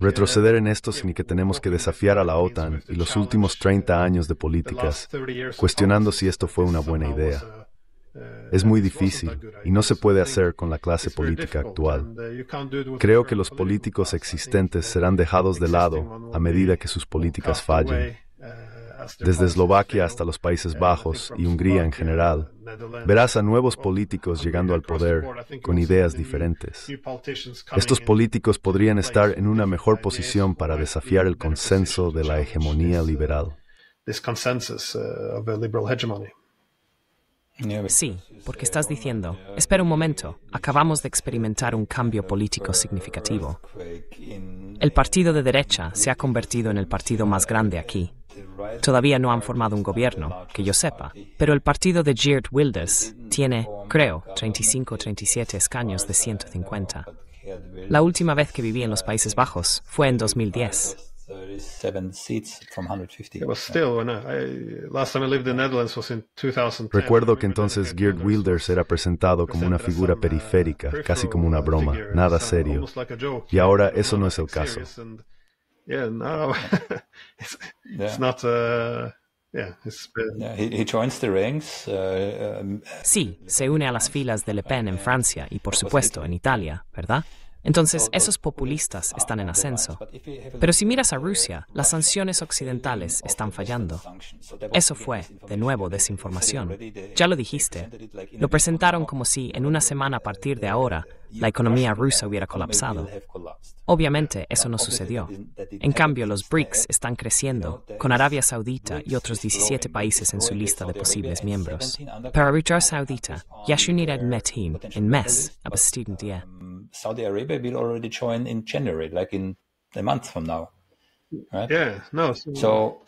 Retroceder en esto sin que tenemos que desafiar a la OTAN y los últimos 30 años de políticas, cuestionando si esto fue una buena idea. Es muy difícil y no se puede hacer con la clase política actual. Creo que los políticos existentes serán dejados de lado a medida que sus políticas fallen desde Eslovaquia hasta los Países Bajos y Hungría en general, verás a nuevos políticos llegando al poder con ideas diferentes. Estos políticos podrían estar en una mejor posición para desafiar el consenso de la hegemonía liberal.
Sí, porque estás diciendo, espera un momento, acabamos de experimentar un cambio político significativo. El partido de derecha se ha convertido en el partido más grande aquí. Todavía no han formado un gobierno, que yo sepa, pero el partido de Geert Wilders tiene, creo, 35 o 37 escaños de 150. La última vez que viví en los Países Bajos fue en 2010.
Recuerdo
que entonces Geert Wilders era presentado como una figura uh, periférica, casi como una broma, nada serio. Y ahora eso no es el caso.
Sí, se une a las filas de Le Pen en Francia y por supuesto en Italia, ¿verdad? Entonces, esos populistas ah, están en ascenso. Pero si miras a Rusia, las sanciones occidentales están fallando. Eso fue, de nuevo, desinformación. Ya lo dijiste. Lo presentaron como si en una semana a partir de ahora la economía rusa hubiera colapsado. Obviamente eso no sucedió. En cambio, los BRICS están creciendo, con Arabia Saudita y otros 17 países en su lista de posibles miembros. Para Richard Saudita, Yashunir had en MES a
Saudi Arabia already join in January, like in month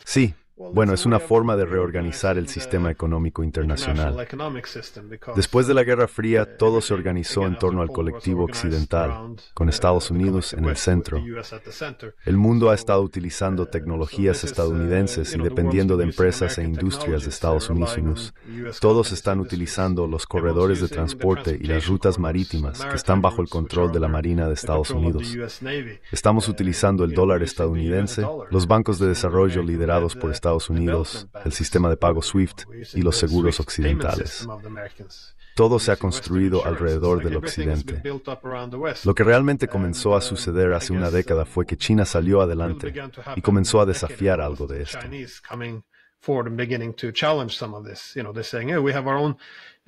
Sí, bueno, es una forma de reorganizar el sistema económico internacional. Después de la Guerra Fría, todo se organizó en torno al colectivo occidental, con Estados Unidos en el centro. El mundo ha estado utilizando tecnologías estadounidenses y dependiendo de empresas e industrias de Estados Unidos. Todos están utilizando los corredores de transporte y las rutas marítimas que están bajo el control de la Marina de Estados Unidos. Estamos utilizando el dólar estadounidense, los bancos de desarrollo liderados por Estados Estados Unidos, el sistema de pago SWIFT y los seguros occidentales. Todo se ha construido alrededor del occidente. Lo que realmente comenzó a suceder hace una década fue que China salió adelante y comenzó a desafiar algo de esto.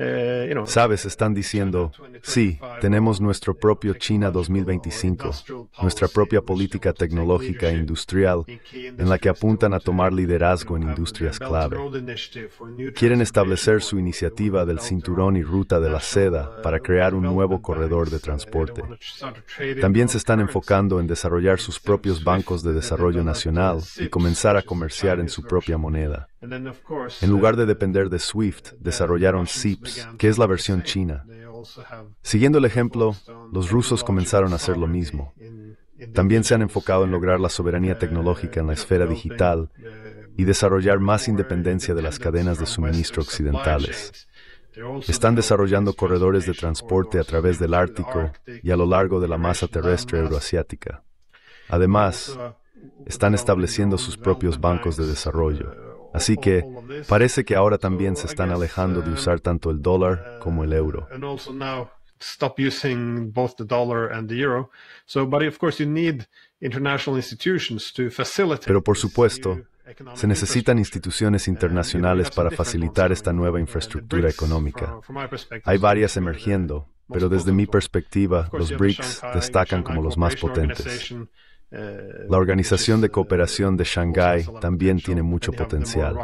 Eh, Sabes, están diciendo, sí, tenemos nuestro propio China 2025, nuestra propia política tecnológica e industrial, en la que apuntan a tomar liderazgo en industrias clave. Quieren establecer su iniciativa del cinturón y ruta de la seda para crear un nuevo corredor de transporte. También se están enfocando en desarrollar sus propios bancos de desarrollo nacional y comenzar a comerciar en su propia moneda.
En
lugar de uh, depender de Swift, desarrollaron SIPS, que es la versión china. Siguiendo el ejemplo, los rusos comenzaron a hacer lo mismo. También se han enfocado en lograr la soberanía uh, tecnológica en la esfera digital y desarrollar más independencia de las cadenas de suministro occidentales. Están desarrollando corredores de transporte a través del Ártico y a lo largo de la masa terrestre euroasiática. Además, están estableciendo sus propios bancos de desarrollo. Uh, Así que parece que ahora también se están alejando de usar tanto el dólar como el euro. Pero por supuesto, se necesitan instituciones internacionales para facilitar esta nueva infraestructura económica. Hay varias emergiendo, pero desde mi perspectiva, los BRICS destacan como los más potentes. La Organización de Cooperación de Shanghái también tiene mucho potencial.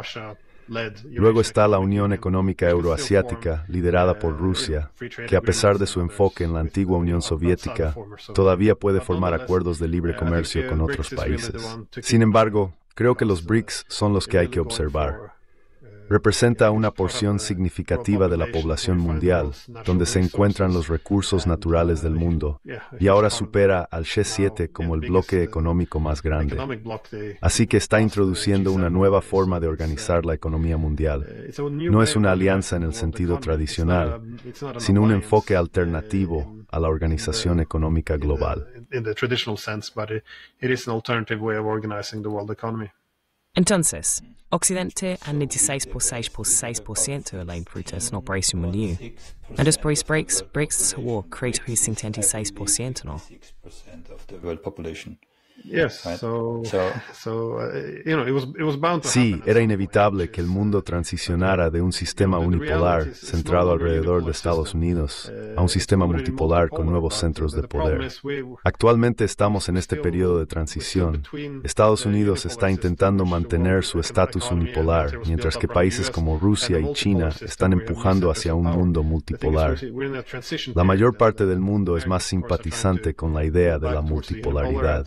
Luego está la Unión Económica Euroasiática, liderada por Rusia, que a pesar de su enfoque en la antigua Unión Soviética, todavía puede formar acuerdos de libre comercio con otros países. Sin embargo, creo que los BRICS son los que hay que observar representa una porción significativa de la población mundial, donde se encuentran los recursos naturales del mundo, y ahora supera al G7 como el bloque económico más grande. Así que está introduciendo una nueva forma de organizar la economía mundial. No es una alianza en el sentido tradicional, sino un enfoque alternativo a la organización económica global.
Entonces, Occidente han 96.6% de la frutas en operación mundial. And as breaks, Brexit, Brexit hubo 36.6%. of. Sí,
era inevitable que el mundo transicionara de un sistema unipolar centrado alrededor de Estados Unidos uh, a un sistema multipolar con nuevos centros de poder. Actualmente estamos en este periodo de transición. Estados Unidos está intentando mantener su estatus unipolar, mientras que países como Rusia y China están empujando hacia un mundo multipolar. La mayor uh, parte del mundo es más simpatizante con la idea de la multipolaridad.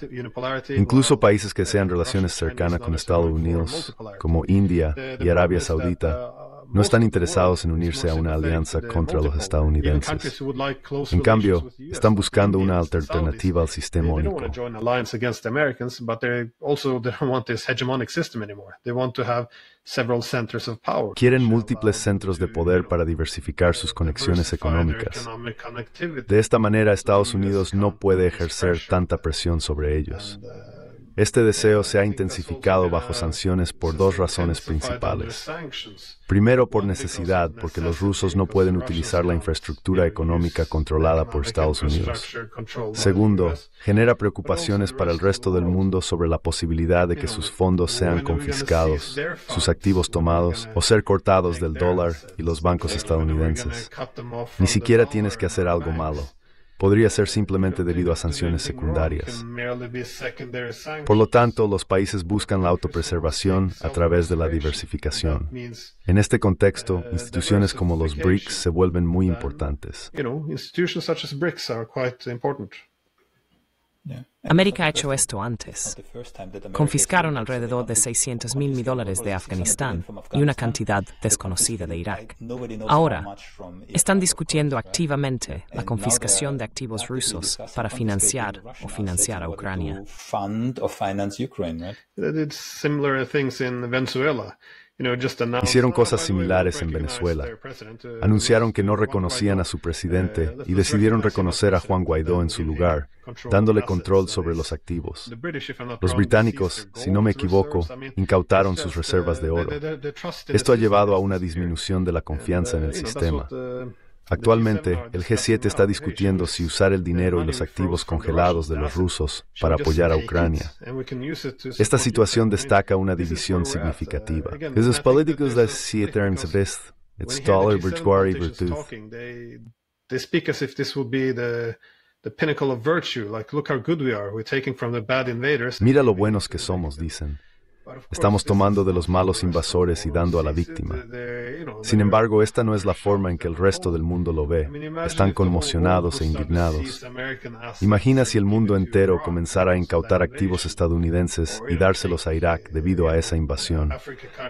Incluso países que sean relaciones cercanas con Estados Unidos, como India y Arabia Saudita, uh, no están interesados en unirse a una alianza contra los estadounidenses. En cambio, están buscando una alternativa al sistema único. Quieren múltiples centros de poder para diversificar sus conexiones económicas. De esta manera, Estados Unidos no puede ejercer tanta presión sobre ellos. Uh, este deseo se ha intensificado bajo sanciones por dos razones principales. Primero, por necesidad, porque los rusos no pueden utilizar la infraestructura económica controlada por Estados Unidos. Segundo, genera preocupaciones para el resto del mundo sobre la posibilidad de que sus fondos sean confiscados, sus activos tomados o ser cortados del dólar y los bancos estadounidenses. Ni siquiera tienes que hacer algo malo podría ser simplemente debido a sanciones secundarias. Por lo tanto, los países buscan la autopreservación a través de la diversificación. En este contexto, uh, instituciones como los BRICS se vuelven muy um, importantes.
América ha hecho esto antes. Confiscaron alrededor de 600 mil dólares de Afganistán y una cantidad desconocida de Irak.
Ahora están
discutiendo activamente la confiscación de activos rusos para financiar o financiar a Ucrania.
Venezuela.
Hicieron cosas similares en Venezuela. Uh, Anunciaron que no reconocían a su presidente uh, y decidieron reconocer a Juan Guaidó en su lugar, dándole control sobre los activos. Los británicos, si no me equivoco, incautaron sus uh, reservas de oro. Esto ha llevado a una disminución de la confianza en el sistema. Actualmente, el G7 está discutiendo si usar el dinero y los activos congelados de los rusos para apoyar a Ucrania. Esta situación destaca una división uh, significativa. políticos it's
speak virtue, Mira lo
buenos que somos, dicen. Estamos tomando de los malos invasores y dando a la víctima. Sin embargo, esta no es la forma en que el resto del mundo lo ve. Están conmocionados e indignados. Imagina si el mundo entero comenzara a incautar activos estadounidenses y dárselos a Irak debido a esa invasión.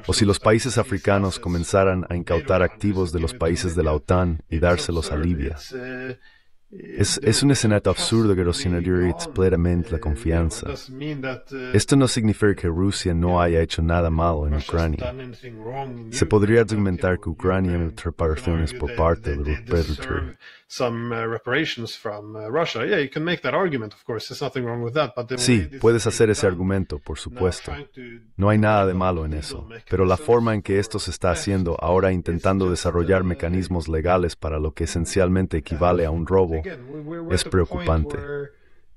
O si los países africanos comenzaran a incautar activos de los países de la OTAN y dárselos a Libia. Es, un escenario absurdo que erosionaría plenamente la confianza. Esto no significa que Rusia no haya hecho nada malo en Ucrania. Se podría argumentar que Ucrania no ultraparciones por parte de los sí, puedes hacer ese argumento, por supuesto. No hay nada de malo en eso, pero la forma en que esto se está haciendo ahora intentando desarrollar mecanismos legales para lo que esencialmente equivale a un robo es preocupante.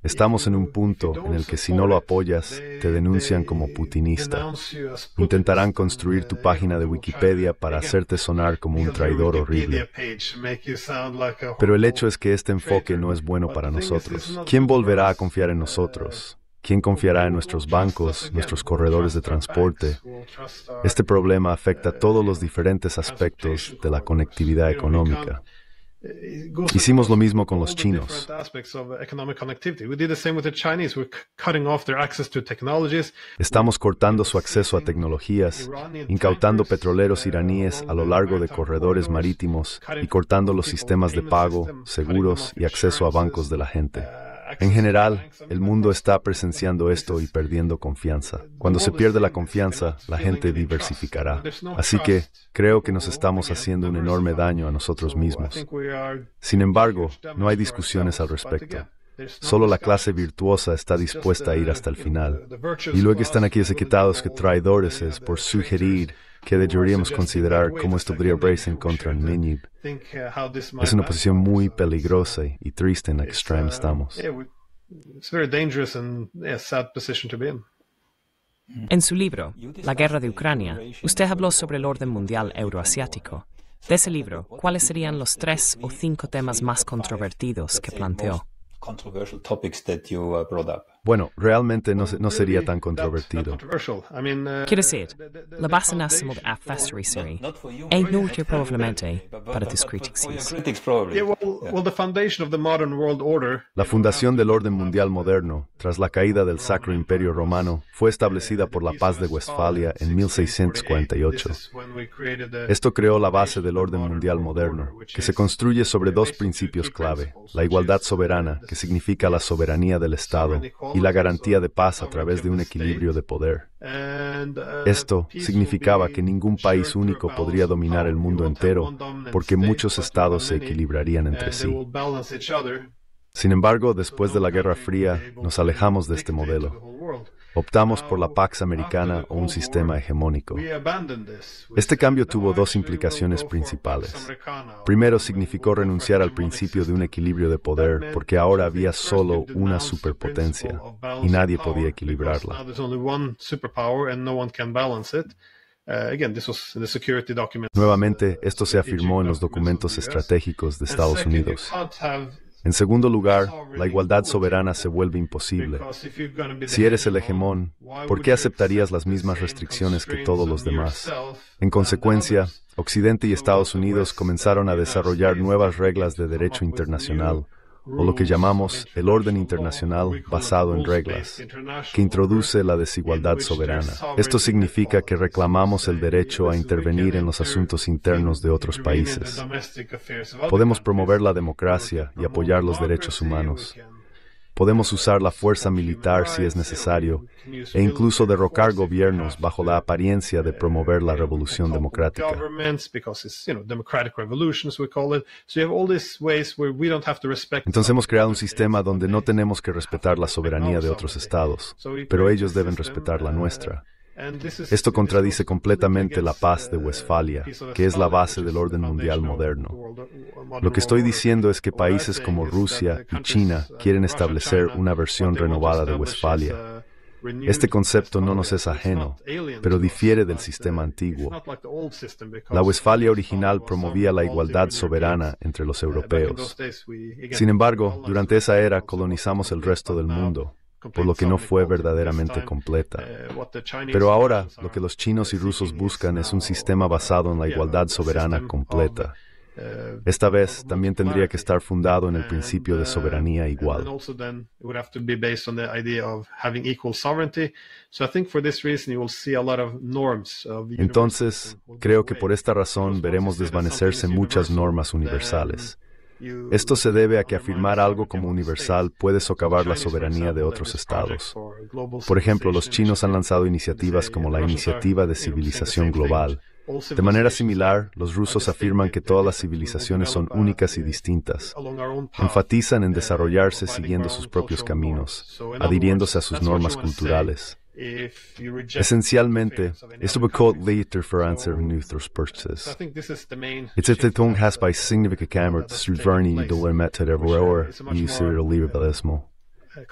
Estamos en un punto en el que si no lo apoyas, te denuncian como putinista. Intentarán construir tu página de Wikipedia para hacerte sonar como un traidor horrible. Pero el hecho es que este enfoque no es bueno para nosotros. ¿Quién volverá a confiar en nosotros? ¿Quién confiará en nuestros bancos, nuestros corredores de transporte? Este problema afecta todos los diferentes aspectos de la conectividad económica. Hicimos lo mismo con los chinos. Estamos cortando su acceso a tecnologías, incautando petroleros iraníes a lo largo de corredores marítimos y cortando los sistemas de pago, seguros y acceso a bancos de la gente. Uh, en general, el mundo está presenciando esto y perdiendo confianza. Cuando se pierde la confianza, la gente diversificará. Así que creo que nos estamos haciendo un enorme daño a nosotros mismos. Sin embargo, no hay discusiones al respecto. Solo la clase virtuosa está dispuesta a ir hasta el final. Y luego están aquí etiquetados que traidores es por sugerir que deberíamos considerar cómo esto podría en contra Ninib. Uh, es una posición muy peligrosa y triste en la que uh, estamos.
En su libro, La guerra de Ucrania, usted habló sobre el orden mundial euroasiático. De ese libro, ¿cuáles serían los tres o cinco temas más controvertidos que planteó?
Uh, bueno, realmente no, sería tan controvertido.
Uh, Quiero decir, la base nacional la no probablemente
para tus La fundación del orden mundial moderno, tras la caída del Sacro Imperio Romano, fue establecida uh, por la Paz de Westfalia en 1648. Esto creó la base del orden mundial moderno, que se construye sobre dos principios clave, la igualdad soberana, que significa la soberanía del Estado, y la garantía de paz a través de un equilibrio de poder. Esto significaba que ningún país único podría dominar el mundo entero, porque muchos estados se equilibrarían entre sí. Sin embargo, después de la Guerra Fría, nos alejamos de este modelo. Optamos por la Pax Americana o un sistema hegemónico. Este cambio tuvo dos implicaciones principales. Primero, significó renunciar al principio de un equilibrio de poder porque ahora había solo una superpotencia y nadie podía equilibrarla. Uh, Nuevamente, esto se afirmó en los documentos estratégicos de Estados Unidos. En segundo lugar, la igualdad soberana se vuelve imposible. Si eres el hegemón, ¿por qué aceptarías las mismas restricciones que todos los demás? En consecuencia, Occidente y Estados Unidos comenzaron a desarrollar nuevas reglas de derecho internacional o lo que llamamos el orden internacional basado en reglas, que introduce la desigualdad soberana. Esto significa que reclamamos el derecho a intervenir en los asuntos internos de otros países. Podemos promover la democracia y apoyar los derechos humanos, Podemos usar la fuerza militar si es necesario e incluso derrocar gobiernos bajo la apariencia de promover la revolución democrática. Entonces hemos creado un sistema donde no tenemos que respetar la soberanía de otros estados, pero ellos deben respetar la nuestra. Esto contradice completamente la paz de Westfalia, que es la base del orden mundial moderno. Lo que estoy diciendo es que países como Rusia y China quieren establecer una versión renovada de Westfalia. Este concepto no nos es ajeno, pero difiere del sistema antiguo. La Westfalia original promovía la igualdad soberana entre los europeos. Sin embargo, durante esa era colonizamos el resto del mundo por lo que no fue verdaderamente completa. Pero ahora lo que los chinos y rusos buscan es un sistema basado en la igualdad soberana completa. Esta vez también tendría que estar fundado en el principio de soberanía igual. Entonces, creo que por esta razón veremos desvanecerse muchas normas universales. Esto se debe a que afirmar algo como universal puede socavar la soberanía de otros estados. Por ejemplo, los chinos han lanzado iniciativas como la Iniciativa de Civilización Global. De manera similar, los rusos afirman que todas las civilizaciones son únicas y distintas. Enfatizan en desarrollarse siguiendo sus propios caminos, adhiriéndose a sus normas culturales. Esencialmente, esto bekommt later for veranstaltungen utropspartes. It's ist der Ton has bei significa camerat sudvarni i dole method of rower i ser liberalismo.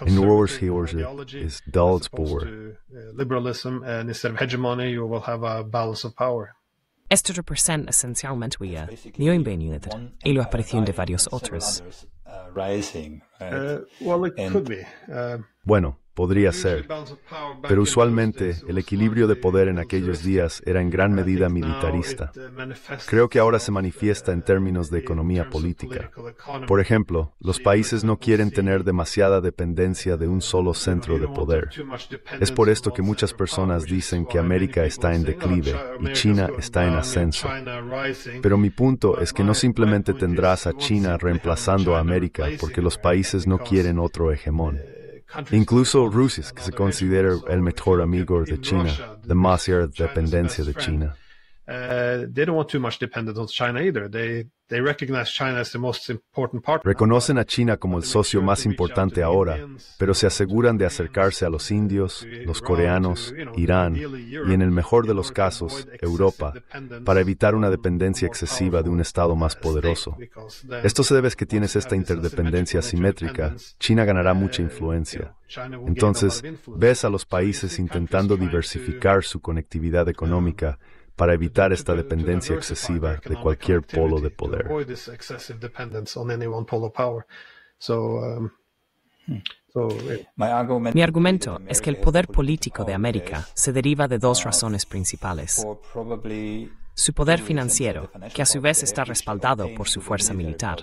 Uh, in Rower's heorship is Dalit Boer. Uh,
liberalism and instead of hegemony you will have a balance of power. Esto representa
esencialmente via New Invented y lo aparición de varios otros.
Uh, uh, well, it could be. Uh,
bueno, Podría ser, pero usualmente el equilibrio de poder en aquellos días era en gran medida militarista. Uh, Creo que ahora se uh, manifiesta en términos de economía política. Por ejemplo, los países no quieren tener demasiada dependencia de un solo centro de poder. Es por esto que muchas personas dicen que América está en declive y China está en ascenso. Pero mi punto es que no simplemente tendrás a China reemplazando a América porque los países no quieren otro hegemón. Incluso Rusia, que se considera el uh, mejor amigo de China, demasiada dependencia de China. Reconocen a China como el socio más importante ahora, pero se aseguran de acercarse a los indios, los coreanos, Irán y, en el mejor de los casos, Europa, para evitar una dependencia excesiva de un Estado más poderoso. Esto se debe a que tienes esta interdependencia asimétrica. China ganará mucha uh, influencia. Entonces, ves a los países intentando diversificar su conectividad económica para evitar esta dependencia excesiva de cualquier polo de poder.
Mi
argumento es que el poder político de América se deriva de dos razones principales. Su poder financiero, que a su vez está respaldado por su fuerza militar,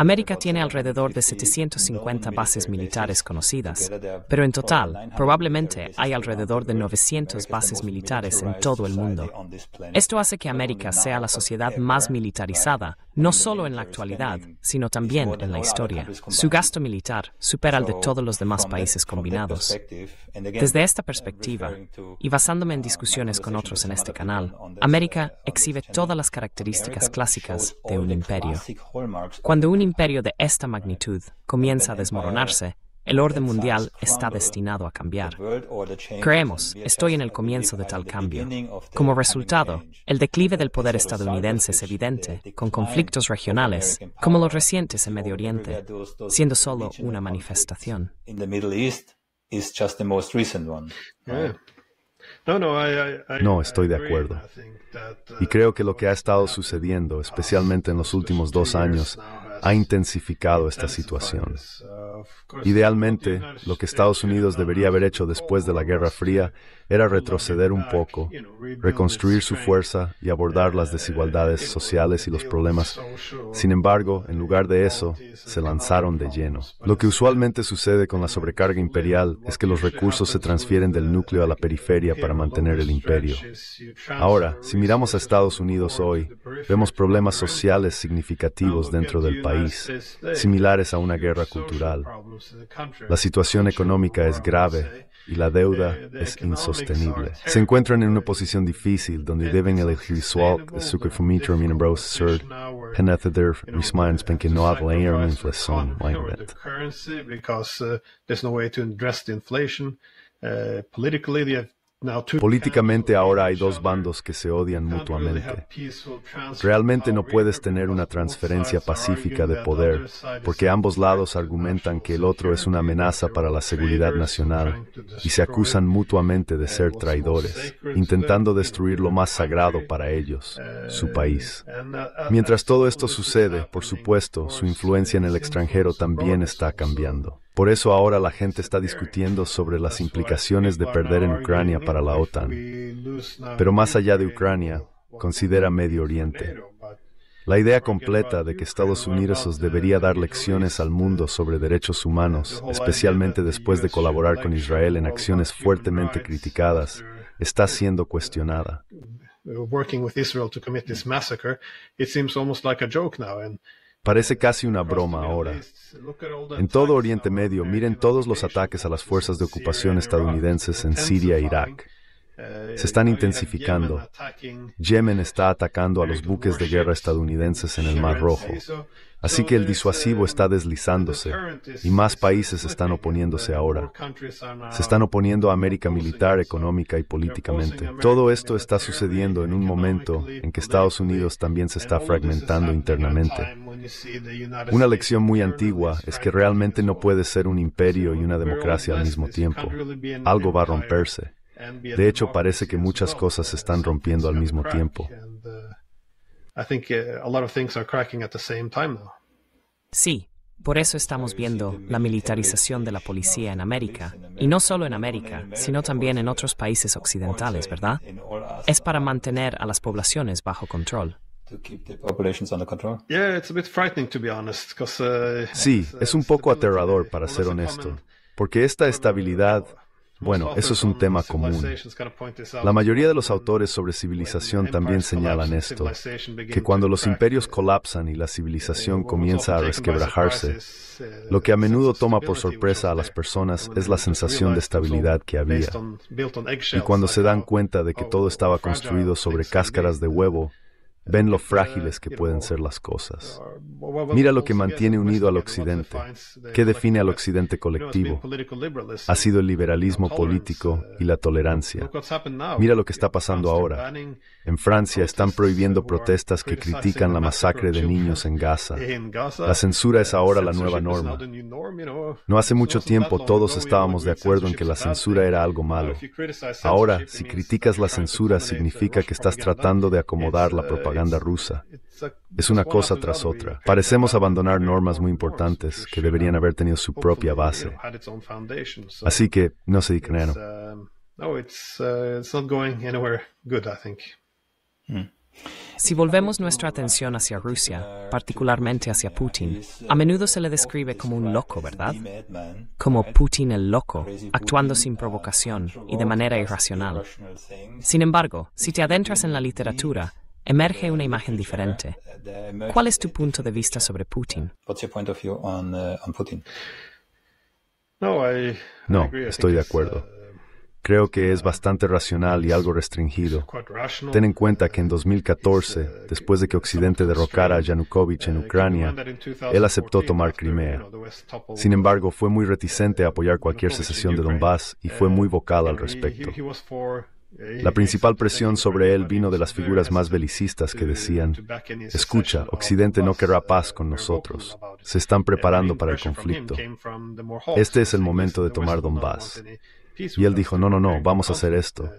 América tiene alrededor de 750 bases militares conocidas,
pero en total
probablemente hay alrededor de 900 bases militares en todo el mundo. Esto hace que América sea la sociedad más militarizada, no solo en la actualidad, sino también en la historia. Su gasto militar supera al de todos los demás países combinados.
Desde esta
perspectiva, y basándome en discusiones con otros en este canal, América exhibe todas las características clásicas de un imperio. Cuando imperio de esta magnitud comienza a desmoronarse, el orden mundial está destinado a cambiar. Creemos, estoy en el comienzo de tal cambio. Como resultado, el declive del poder estadounidense es evidente, con conflictos regionales, como los recientes en Medio Oriente, siendo solo una manifestación. No,
estoy de acuerdo. Y creo que lo que ha estado sucediendo, especialmente en los últimos dos años, ha intensificado esta situación. Idealmente, lo que Estados Unidos debería haber hecho después de la Guerra Fría era retroceder un poco, reconstruir su fuerza y abordar las desigualdades sociales y los problemas. Sin embargo, en lugar de eso, se lanzaron de lleno. Lo que usualmente sucede con la sobrecarga imperial es que los recursos se transfieren del núcleo a la periferia para mantener el imperio. Ahora, si miramos a Estados Unidos hoy, vemos problemas sociales significativos dentro del país país, este, similares a una guerra cultural. La situación económica es grave eh, y la deuda eh, es insostenible. Se encuentran en una posición difícil donde deben elegir swalk, sucre Fumitra, minembrose, surd, henetheder, rismines, penke no avleer,
no way to address the inflation. Uh,
politically, Políticamente ahora hay dos bandos que se odian mutuamente. Realmente no puedes tener una transferencia pacífica de poder, porque ambos lados argumentan que el otro es una amenaza para la seguridad nacional y se acusan mutuamente de ser traidores, intentando destruir lo más sagrado para ellos, su país. Mientras todo esto sucede, por supuesto, su influencia en el extranjero también está cambiando. Por eso ahora la gente está discutiendo sobre las implicaciones de perder en Ucrania para la OTAN. Pero más allá de Ucrania, considera Medio Oriente. La idea completa de que Estados Unidos debería dar lecciones al mundo sobre derechos humanos, especialmente después de colaborar con Israel en acciones fuertemente criticadas, está siendo cuestionada. Parece casi una broma ahora. En todo Oriente Medio, miren todos los ataques a las fuerzas de ocupación estadounidenses en Siria e Irak. Eh, Se están eh, intensificando. Yemen está atacando a los eh, buques de guerra estadounidenses en el Mar Rojo. Así que el disuasivo está deslizándose y más países están oponiéndose ahora. Se están oponiendo a América militar, económica y políticamente. Todo esto está sucediendo en un momento en que Estados Unidos también se está fragmentando internamente. Una lección muy antigua es que realmente no puede ser un imperio y una democracia al mismo tiempo. Algo va a romperse. De hecho, parece que muchas cosas se están rompiendo al mismo tiempo.
I
Sí, por eso estamos viendo la militarización de la policía en América, y no solo en América, sino también en otros países occidentales, ¿verdad? Es para mantener a las poblaciones bajo control.
Sí, es un poco aterrador, para ser honesto, porque esta estabilidad bueno, eso es un tema común. La mayoría de los autores sobre civilización también señalan esto, que cuando los imperios colapsan y la eh, civilización comienza a resquebrajarse, eh, lo que a menudo toma por sorpresa a las personas es la sensación de estabilidad que había. Y cuando se dan cuenta de que todo estaba construido sobre cáscaras de huevo, Ven lo frágiles que pueden ser las cosas. Mira lo que mantiene unido al Occidente. ¿Qué define al Occidente colectivo? Ha sido el liberalismo político y la tolerancia. Mira lo que está pasando ahora. En Francia están prohibiendo protestas que critican la masacre de niños en Gaza. La censura es ahora la nueva norma. No hace mucho tiempo todos estábamos de acuerdo en que la censura era algo malo. Ahora, si criticas la censura significa que estás tratando de acomodar la propaganda rusa. Es una cosa tras otra. Parecemos abandonar normas muy importantes que deberían haber tenido su propia base. Así que no se crean.
Uh,
hmm. Si volvemos nuestra atención hacia Rusia, particularmente hacia Putin, a menudo se le describe como un loco, ¿verdad? Como Putin el loco, actuando sin provocación y de manera irracional. Sin embargo, si te adentras en la literatura, emerge una imagen diferente. ¿Cuál es tu punto de vista sobre Putin? No,
estoy de acuerdo. Uh, Creo que es bastante racional y algo restringido. Ten en cuenta que en 2014, uh, uh, después de que Occidente derrocara a Yanukovych en Ucrania, él aceptó tomar Crimea. Sin embargo, fue muy reticente a apoyar cualquier secesión de Donbass y fue muy vocal al respecto.
La principal
presión sobre él vino de las figuras más belicistas que decían, escucha, Occidente no querrá paz con nosotros, se están preparando para el conflicto. Este es el momento de tomar Donbass. Y él dijo, no, no, no, vamos a hacer esto.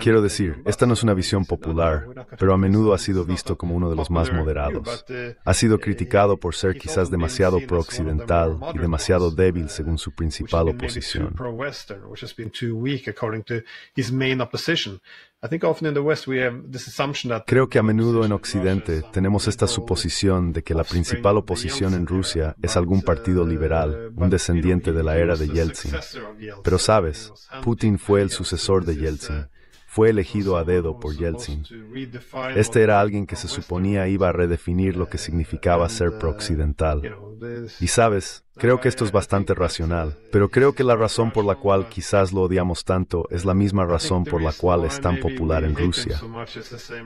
Quiero decir, esta no es una visión popular, pero a menudo ha sido visto como uno de los más moderados. Eh, ha sido eh, criticado por ser quizás demasiado pro-occidental y demasiado débil eh, según su principal oposición. Creo que a menudo en Occidente tenemos esta suposición de que la principal oposición en Rusia es algún partido liberal, un descendiente de la era de Yeltsin. Pero sabes, Putin fue el sucesor de Yeltsin fue elegido a dedo por Yeltsin. Este era alguien que se suponía iba a redefinir lo que significaba ser prooccidental. Y sabes, Creo que esto es bastante racional, pero creo que la razón por la cual quizás lo odiamos tanto es la misma razón por la cual es tan popular en Rusia.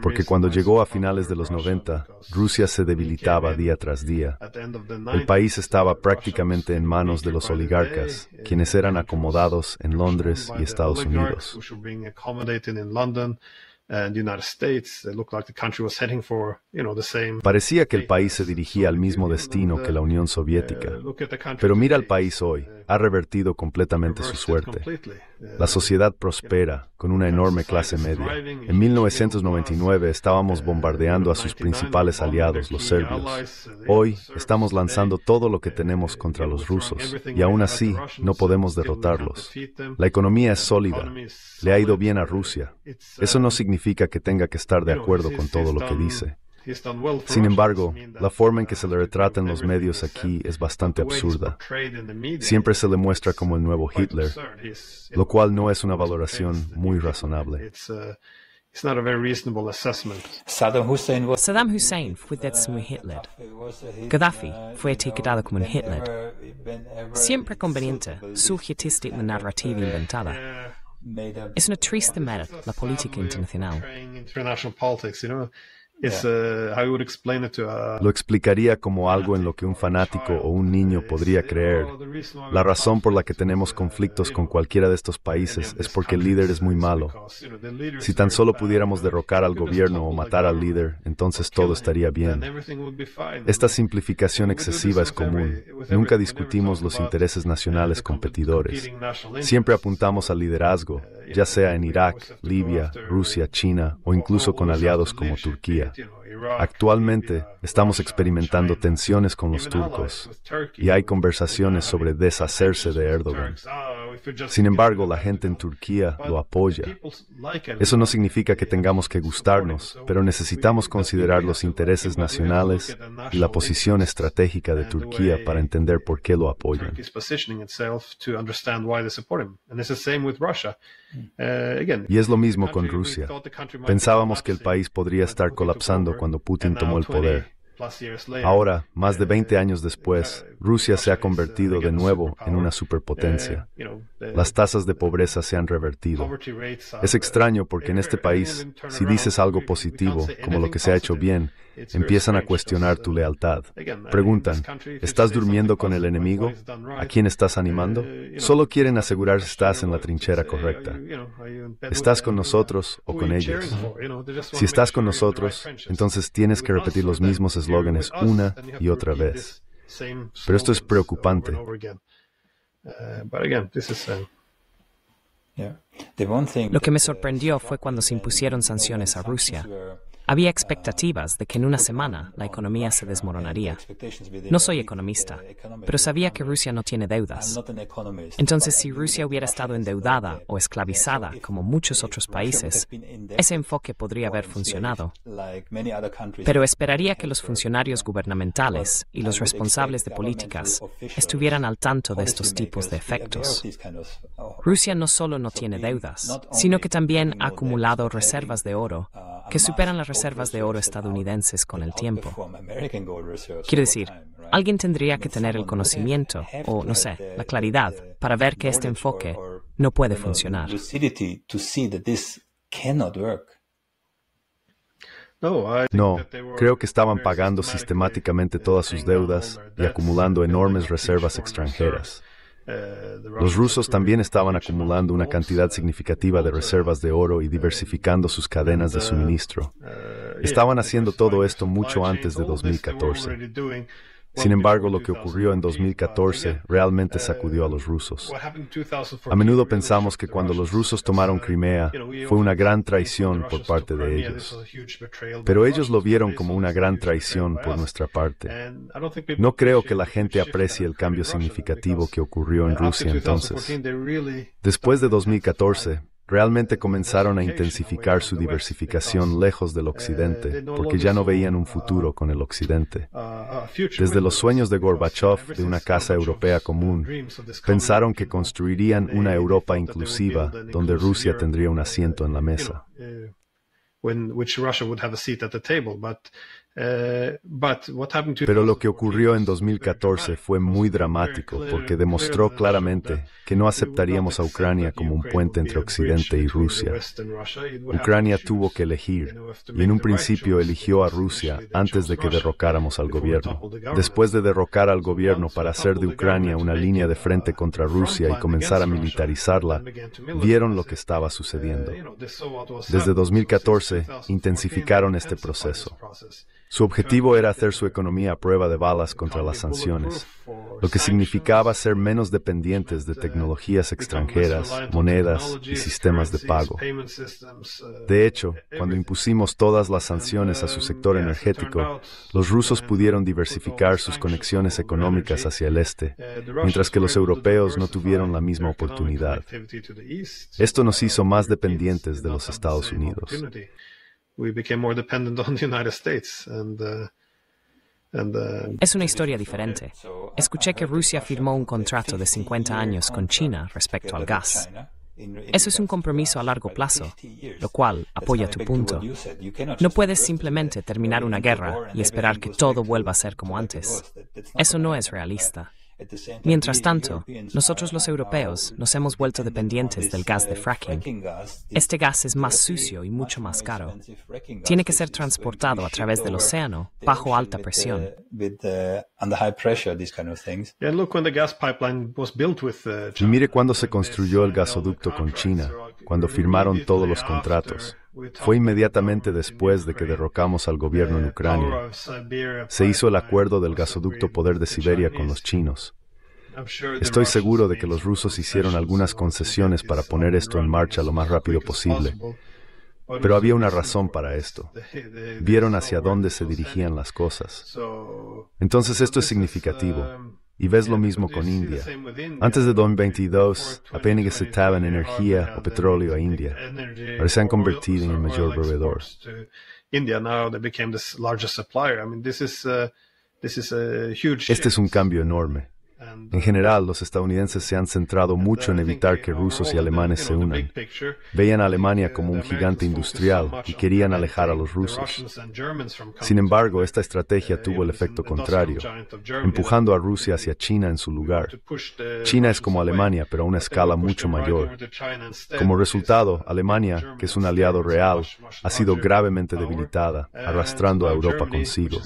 Porque cuando llegó a finales de los 90, Rusia se debilitaba día tras día. El país estaba prácticamente en manos de los oligarcas, quienes eran acomodados en Londres y Estados Unidos. Parecía que el país se dirigía al mismo destino que la uh, Unión uh, Soviética, pero mira al país hoy, ha revertido completamente su suerte. La sociedad prospera con una enorme clase media. En 1999 estábamos bombardeando a sus principales aliados, los serbios. Hoy estamos lanzando todo lo que tenemos contra los rusos y aún así no podemos derrotarlos. La economía es sólida. Le ha ido bien a Rusia. Eso no significa que tenga que estar de acuerdo con todo lo que dice. Sin embargo, la forma en que uh, se le retrata en los medios aquí es bastante absurda. Siempre se le muestra como el nuevo Hitler, lo cual no es una valoración muy razonable.
Uh, Saddam
Hussein fue un Hitler. Gaddafi fue etiquetado como un Hitler. Siempre conveniente, en la narrativa inventada. Es una triste manera la política internacional.
Eh, lo
explicaría como algo en lo que un fanático o un niño podría creer. La razón por la que tenemos conflictos con cualquiera de estos países es porque el líder es muy malo. Si tan solo pudiéramos derrocar al gobierno o matar al líder, entonces todo estaría bien. Esta simplificación excesiva es común. Nunca discutimos los intereses nacionales competidores. Siempre apuntamos al liderazgo, ya sea en Irak, Libia, Rusia, China o incluso con aliados como Turquía. Actualmente estamos experimentando tensiones con los turcos y hay conversaciones sobre deshacerse de Erdogan. Sin embargo, la gente en Turquía lo apoya. Eso no significa que tengamos que gustarnos, pero necesitamos considerar los intereses nacionales y la posición estratégica de Turquía para entender por qué lo apoyan. Eh, y es lo mismo con Rusia. Pensábamos que el país podría estar colapsando cuando Putin tomó el poder. Ahora, más de 20 eh, años después, uh, Rusia se ha uh, convertido de nuevo en una superpotencia. Uh, Las tasas de pobreza se han revertido. Es extraño porque en este país, si dices algo positivo, como lo que se ha hecho bien, empiezan a cuestionar tu lealtad. Preguntan, ¿estás durmiendo con el enemigo? ¿A quién estás animando? Solo quieren asegurar si estás en la trinchera correcta. ¿Estás con nosotros o con ellos? Si estás con nosotros, entonces tienes que repetir los mismos eslóganes una y otra vez. Pero esto es preocupante.
Lo que me sorprendió fue cuando se impusieron sanciones a Rusia. Había expectativas de que en una semana la economía se desmoronaría. No soy economista, pero sabía que Rusia no tiene deudas. Entonces, si Rusia hubiera estado endeudada o esclavizada, como muchos otros países, ese enfoque podría haber funcionado. Pero esperaría que los funcionarios gubernamentales y los responsables de políticas estuvieran al tanto de estos tipos de efectos. Rusia no solo no tiene deudas, sino que también ha acumulado reservas de oro que superan las reservas de oro estadounidenses con el tiempo. Quiero decir, alguien tendría que tener el conocimiento o, no sé, la claridad para ver que este enfoque no puede funcionar.
No, creo que estaban pagando sistemáticamente todas sus deudas y acumulando enormes reservas extranjeras. Los rusos también estaban acumulando una cantidad significativa de reservas de oro y diversificando sus cadenas de suministro. Estaban haciendo todo esto mucho antes de 2014. Sin embargo, lo que ocurrió en 2014 realmente sacudió a los rusos. A menudo pensamos que cuando los rusos tomaron Crimea fue una gran traición por parte de ellos, pero ellos lo vieron como una gran traición por nuestra parte. No creo que la gente aprecie el cambio significativo que ocurrió en Rusia entonces. Después de 2014, realmente comenzaron a intensificar su diversificación lejos del eh, Occidente, porque ya no veían un futuro con el Occidente. Ah, ah, Desde los sueños de Gorbachev de una casa europea común, pensaron que construirían una Europa inclusiva donde Rusia tendría un asiento en la mesa.
Eh, Pero
lo que ocurrió en 2014 fue muy dramático porque demostró claramente que no aceptaríamos a Ucrania como un puente entre Occidente y Rusia. Ucrania tuvo que elegir y en un principio eligió a Rusia antes de que derrocáramos al gobierno. Después de derrocar al gobierno para hacer de Ucrania una línea de frente contra Rusia y comenzar a militarizarla, vieron lo que estaba sucediendo. Desde 2014 intensificaron este proceso. Su objetivo era hacer su economía a prueba de balas contra las sanciones, lo que significaba ser menos dependientes de tecnologías extranjeras, monedas y sistemas de pago. De hecho, cuando impusimos todas las sanciones a su sector energético, los rusos pudieron diversificar sus conexiones económicas hacia el este, mientras que los europeos no tuvieron la misma oportunidad. Esto nos hizo más dependientes de los Estados Unidos.
Es una historia diferente. Escuché que Rusia firmó un contrato de 50 años con China respecto al gas. Eso es un compromiso a largo plazo, lo cual apoya tu punto. No puedes simplemente terminar una guerra y esperar que todo vuelva a ser como antes. Eso no es realista.
Mientras tanto,
nosotros los europeos nos hemos vuelto dependientes del gas de fracking. Este gas es más sucio y mucho más caro. Tiene que ser transportado a través del océano bajo alta presión.
Y mire cuando se construyó el uh, gasoducto con China, cuando firmaron todos los contratos. Fue inmediatamente después de que derrocamos al gobierno en Ucrania. Se hizo el acuerdo del gasoducto Poder de Siberia con los chinos. Estoy seguro de que los rusos hicieron algunas concesiones para poner esto en marcha lo más rápido posible. Pero había una razón para esto. Vieron hacia dónde se dirigían las cosas. Entonces esto es significativo. Um, y ves lo mismo con India. Antes de 2022, apenas se energía o petróleo a India. Ahora se han convertido en el mayor proveedor. Este es un cambio enorme. En general, los estadounidenses se han centrado mucho en evitar que rusos y alemanes se unan. Veían a Alemania como un gigante industrial y querían alejar a los rusos. Sin embargo, esta estrategia uh, tuvo el efecto contrario, empujando a uh, Rusia hacia China en su lugar. China es como Alemania, pero a una escala mucho mayor. Como resultado, Alemania, que es un aliado real, ha sido gravemente debilitada, arrastrando a Europa consigo.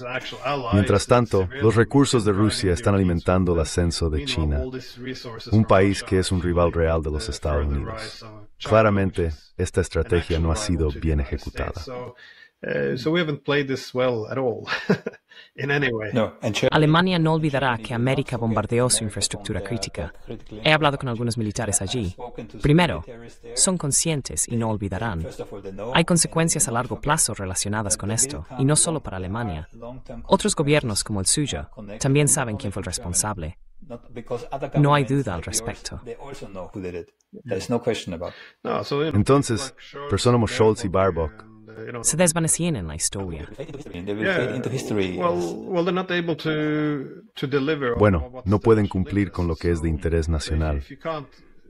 Mientras tanto, los recursos de Rusia están alimentando la de China, un país que es un rival real de los Estados Unidos. Claramente, esta estrategia no ha sido bien ejecutada.
Alemania no olvidará que América bombardeó su infraestructura crítica. He hablado con algunos militares allí. Primero, son conscientes y no olvidarán. Hay consecuencias a largo plazo relacionadas con esto, y no solo para Alemania. Otros gobiernos como el suyo también saben quién fue el responsable. Not because other no hay duda al respecto.
Entonces, como Scholz y Barbock
se desvanecían en la historia.
Bueno, no pueden cumplir con lo que es de interés nacional.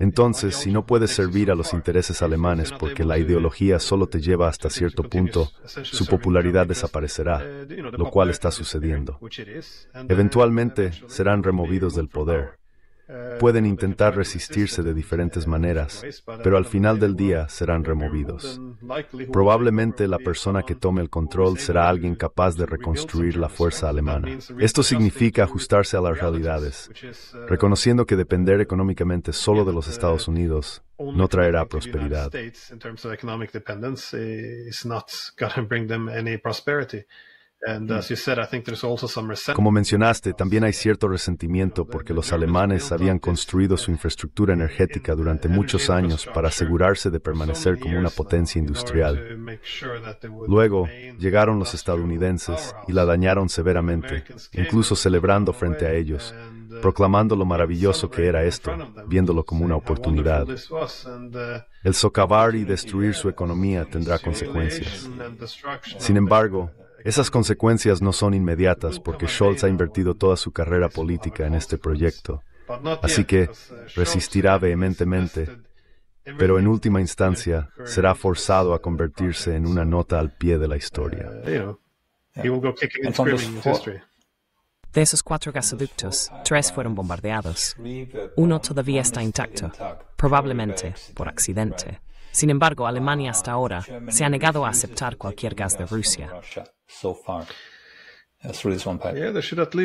Entonces, si no puedes servir a los intereses alemanes porque la ideología solo te lleva hasta cierto punto, su popularidad desaparecerá, lo cual está sucediendo. Eventualmente serán removidos del poder. Pueden intentar resistirse de diferentes maneras, pero al final del día serán removidos. Probablemente la persona que tome el control será alguien capaz de reconstruir la fuerza alemana. Esto significa ajustarse a las realidades, reconociendo que depender económicamente solo de los Estados Unidos no traerá prosperidad. Como mencionaste, también hay cierto resentimiento porque los alemanes habían construido su infraestructura energética durante muchos años para asegurarse de permanecer como una uh, potencia industrial. Luego llegaron los estadounidenses y la dañaron severamente, incluso celebrando frente a ellos, uh, proclamando lo maravilloso que era esto, viéndolo como una oportunidad.
Uh,
El socavar y destruir su economía tendrá consecuencias. Sin embargo, esas consecuencias no son inmediatas porque Scholz ha invertido toda su carrera política en este proyecto, así que uh, resistirá vehementemente, pero en última instancia será forzado a convertirse en una nota al pie de la historia. Uh,
de esos cuatro gasoductos, tres fueron bombardeados. Uno todavía está intacto, probablemente por accidente. Sin embargo, Alemania hasta ahora se ha negado a aceptar cualquier gas de Rusia.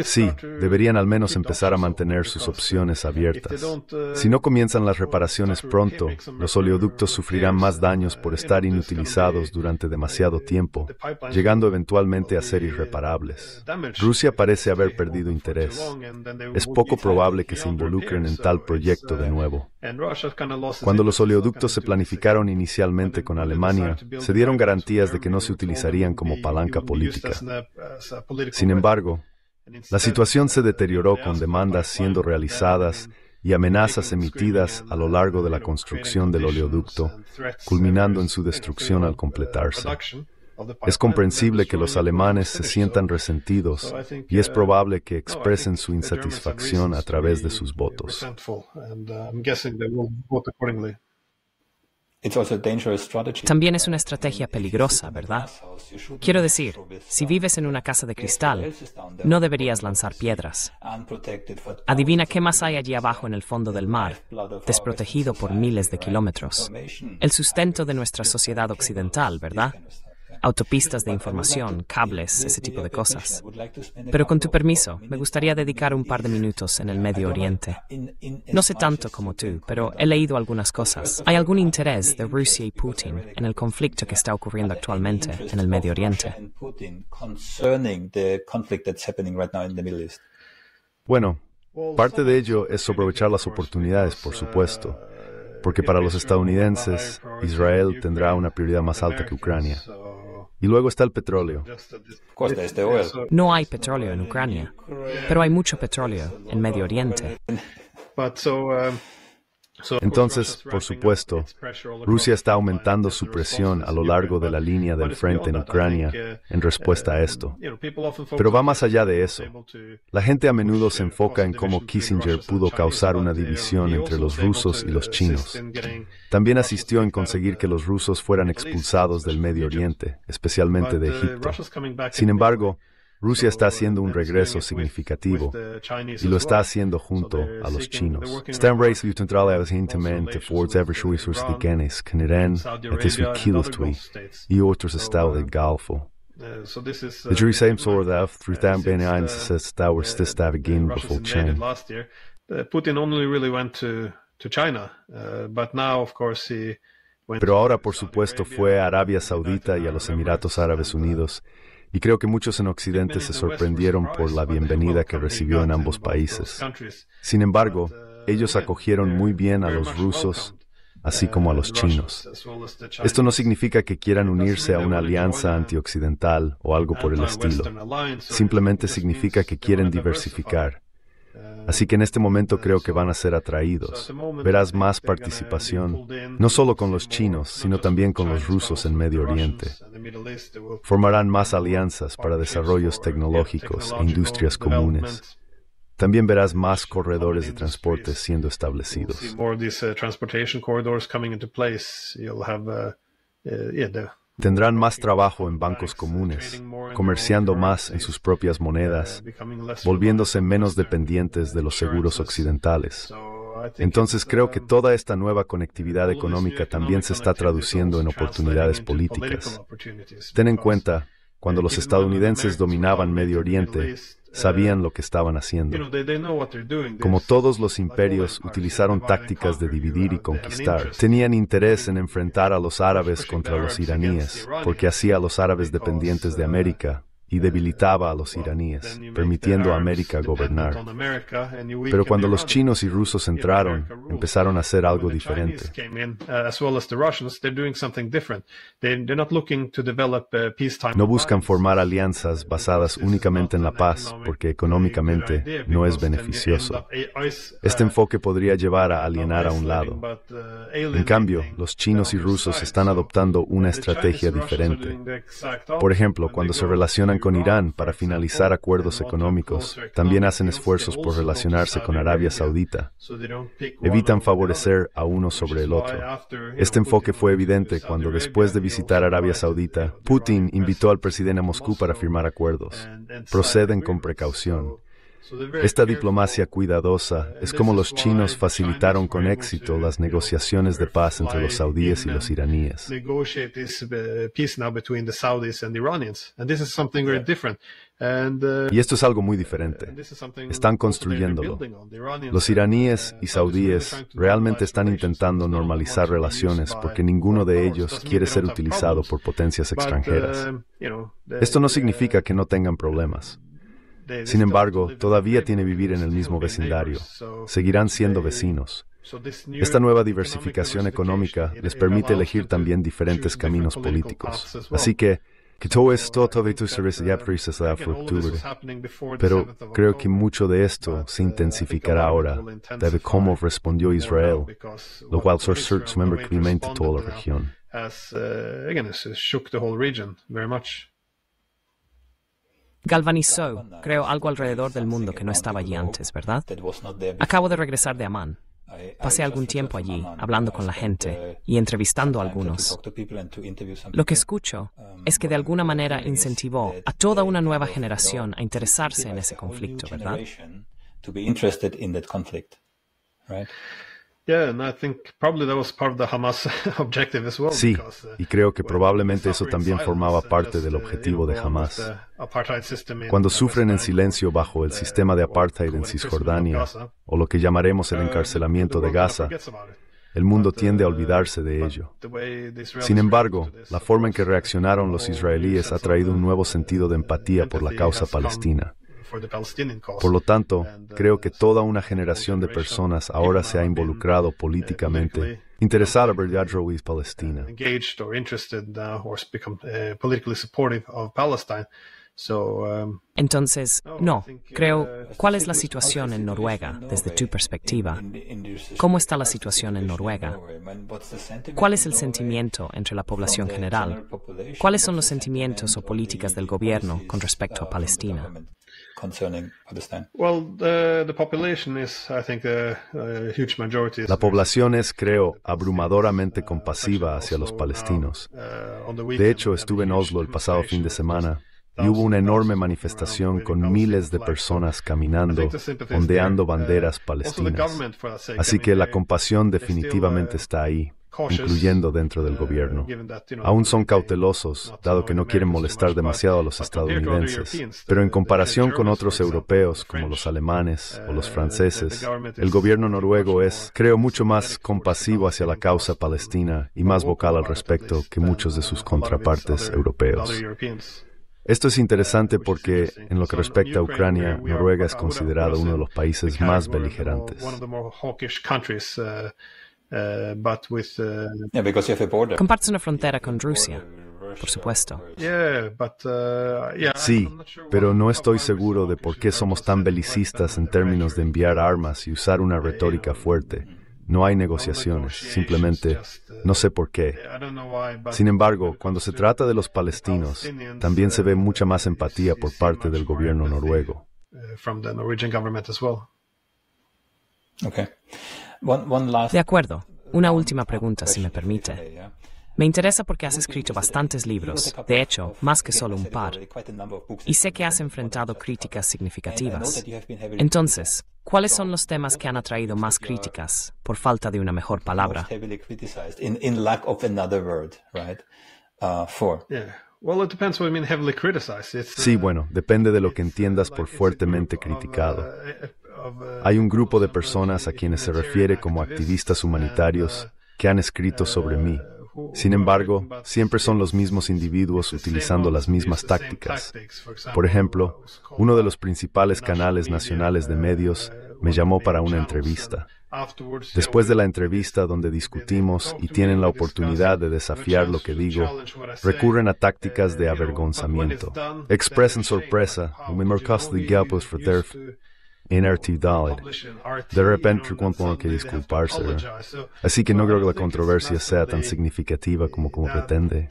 Sí, deberían al menos empezar a mantener sus opciones abiertas. Uh, si no comienzan las reparaciones pronto, los oleoductos sufrirán más daños por uh, estar inutilizados durante demasiado tiempo, llegando eventualmente a ser uh, irreparables. Rusia parece haber perdido interés. Es poco probable que se involucren en tal proyecto de nuevo. Cuando los oleoductos se planificaron inicialmente con Alemania, se dieron garantías de que no se utilizarían como palanca política. Sin embargo, la situación se deterioró con demandas siendo realizadas y amenazas emitidas a lo largo de la construcción del oleoducto, culminando en su destrucción al completarse. Es comprensible que los alemanes se sientan resentidos uh, y es probable que expresen su insatisfacción a través de sus votos.
También
es una estrategia peligrosa, ¿verdad? Quiero decir, si vives en una casa de cristal, no deberías lanzar piedras. Adivina qué más hay allí abajo en el fondo del mar, desprotegido por miles de kilómetros. El sustento de nuestra sociedad occidental, ¿verdad? autopistas de información, cables, ese tipo de cosas. Pero con tu permiso, me gustaría dedicar un par de minutos en el Medio Oriente. No sé tanto como tú, pero he leído algunas cosas. Hay algún interés de Rusia y Putin en el conflicto que está ocurriendo actualmente en el Medio Oriente.
Bueno, parte de ello es aprovechar las oportunidades, por supuesto porque para los estadounidenses Israel tendrá una prioridad más alta que Ucrania. Y luego está el petróleo. Este
no hay petróleo en Ucrania, pero hay mucho petróleo en Medio Oriente. Um,
entonces, por supuesto, Rusia está aumentando su presión a lo largo de la línea del frente en Ucrania uh, en respuesta a esto. Pero va más allá de eso. La gente a menudo se enfoca en cómo Kissinger pudo causar una división entre los rusos y los chinos. También asistió en conseguir que los rusos fueran expulsados del Medio Oriente, especialmente de uh, Egipto. Sin embargo, Rusia está haciendo un regreso significativo y lo está haciendo junto a los chinos. Stanbrace utentral recientemente Fords Evershuisus de Genes, Canadén, Etisvikilotui y otros estados del Golfo. The jury same sort of through that Benny Irons says that was this time again before China.
Last year, Putin only really went to, to China, uh, but now, of course, he
went Pero ahora, por supuesto, fue a Arabia Saudita y a los Emiratos Árabes Unidos y creo que muchos en Occidente se sorprendieron por la bienvenida que recibió en ambos países. Sin embargo, uh, ellos acogieron muy bien a los rusos, así como a uh, los chinos. Esto no significa que quieran unirse a una alianza antioccidental o algo por el estilo. Simplemente significa que quieren diversificar Así que en este momento creo que van a ser atraídos. Verás más participación, no solo con los chinos, sino también con los rusos en Medio Oriente. Formarán más alianzas para desarrollos tecnológicos e industrias comunes. También verás más corredores de transporte siendo establecidos. Tendrán más trabajo en bancos comunes, comerciando más en sus propias monedas, volviéndose menos dependientes de los seguros occidentales. Entonces creo que toda esta nueva conectividad económica también se está traduciendo en oportunidades políticas. Ten en cuenta, cuando los estadounidenses dominaban Medio Oriente, sabían lo que estaban haciendo. Como todos los oh imperios, utilizaron tácticas de dividir y conquistar. Tenían interés en enfrentar a los árabes contra los iraníes, porque hacía a los árabes dependientes de uh, América, y debilitaba a los iraníes, permitiendo a América gobernar. Pero cuando los chinos y rusos entraron, empezaron a hacer algo diferente. No buscan formar alianzas basadas únicamente en la paz porque económicamente no es beneficioso. Uh, este enfoque podría llevar a alienar a un lado. Uh, en cambio, los chinos y rusos están adoptando una estrategia diferente. Por ejemplo, cuando se relacionan con con Irán para finalizar acuerdos económicos. También hacen esfuerzos por relacionarse con Arabia Saudita. Evitan favorecer a uno sobre el otro. Este enfoque fue evidente cuando después de visitar Arabia Saudita, Putin invitó al presidente a Moscú para firmar acuerdos. Proceden con precaución. Esta diplomacia cuidadosa es como los chinos facilitaron con éxito las negociaciones de paz entre los saudíes y los iraníes.
Y esto es algo muy diferente. Están construyéndolo.
Los iraníes y saudíes realmente están intentando normalizar relaciones porque ninguno de ellos quiere ser utilizado por potencias extranjeras. Esto no significa que no tengan problemas. Sin embargo, todavía tiene vivir en el mismo vecindario. Seguirán siendo vecinos. Esta nueva diversificación económica les permite elegir también diferentes caminos políticos. Así que, que todo esto todavía octubre. Pero creo que mucho de esto se intensificará ahora, de cómo respondió Israel, lo cual sorprendió a toda la región
galvanizó, creo, algo alrededor del mundo que no estaba allí antes, ¿verdad? Acabo de regresar de Amán. Pasé algún tiempo allí, hablando con la gente y entrevistando a algunos. Lo que escucho es que de alguna manera incentivó a toda una nueva generación a interesarse en ese conflicto, ¿verdad?
Sí,
y creo que probablemente eso también formaba parte del uh, objetivo de Hamas. Cuando sufren en silencio bajo el uh, sistema de apartheid en Cisjordania, o lo que llamaremos el um, encarcelamiento de Gaza, el mundo tiende a uh, olvidarse de ello. Sin embargo, la forma en que reaccionaron los israelíes ha traído un nuevo sentido de empatía por la causa palestina. Por lo tanto, uh, creo que toda una generación de personas ahora se ha uh, involucrado uh, políticamente, interesada por Palestina.
Entonces, no, creo, ¿cuál es la situación en Noruega desde tu perspectiva? ¿Cómo está la situación en Noruega? ¿Cuál es el sentimiento entre la población general? ¿Cuáles son los sentimientos o políticas del gobierno con respecto a Palestina?
La
población es, creo, abrumadoramente compasiva hacia los palestinos. Uh, de hecho, estuve en Oslo el pasado fin de semana y hubo una enorme manifestación con miles de personas caminando, ondeando uh, banderas palestinas. Así que la compasión definitivamente uh, está ahí incluyendo dentro del uh, gobierno. Aún son cautelosos, dado que no quieren molestar demasiado a los estadounidenses. Pero en comparación con otros europeos, como los alemanes o uh, los franceses, el gobierno noruego es, creo, mucho más compasivo hacia la causa palestina y más vocal al respecto que muchos de sus contrapartes europeos. Esto es interesante uh, porque, en lo que respecta a Ucrania, Noruega es considerado uno de los países más beligerantes.
Uh, but with, uh, Compartes
una frontera con Rusia por supuesto. Uh,
sí, pero no estoy seguro de por qué somos tan belicistas en términos de enviar armas y usar una retórica fuerte. No hay negociaciones, simplemente no sé por qué. Sin embargo, cuando se trata de los palestinos, también se ve mucha más empatía por parte del gobierno noruego.
Okay. De acuerdo. Una última pregunta, si me permite. Me interesa porque has escrito bastantes libros, de hecho, más que solo un par, y sé que has enfrentado críticas significativas.
Entonces,
¿cuáles son los temas que han atraído más críticas, por falta de una mejor palabra? Sí, bueno,
depende de lo que entiendas por fuertemente criticado. Uh, hay un grupo de personas a quienes se refiere como activistas humanitarios que han escrito sobre mí. Sin embargo, siempre son los mismos individuos utilizando las mismas tácticas. Por ejemplo, uno de los principales canales nacionales de medios me llamó para una entrevista. Después de la entrevista donde discutimos y tienen la oportunidad de desafiar lo que digo, recurren a tácticas de avergonzamiento. Expresan sorpresa, we costly for en RT De repente, tuvo que disculparse. Así que no creo que la controversia sea tan significativa como, como pretende.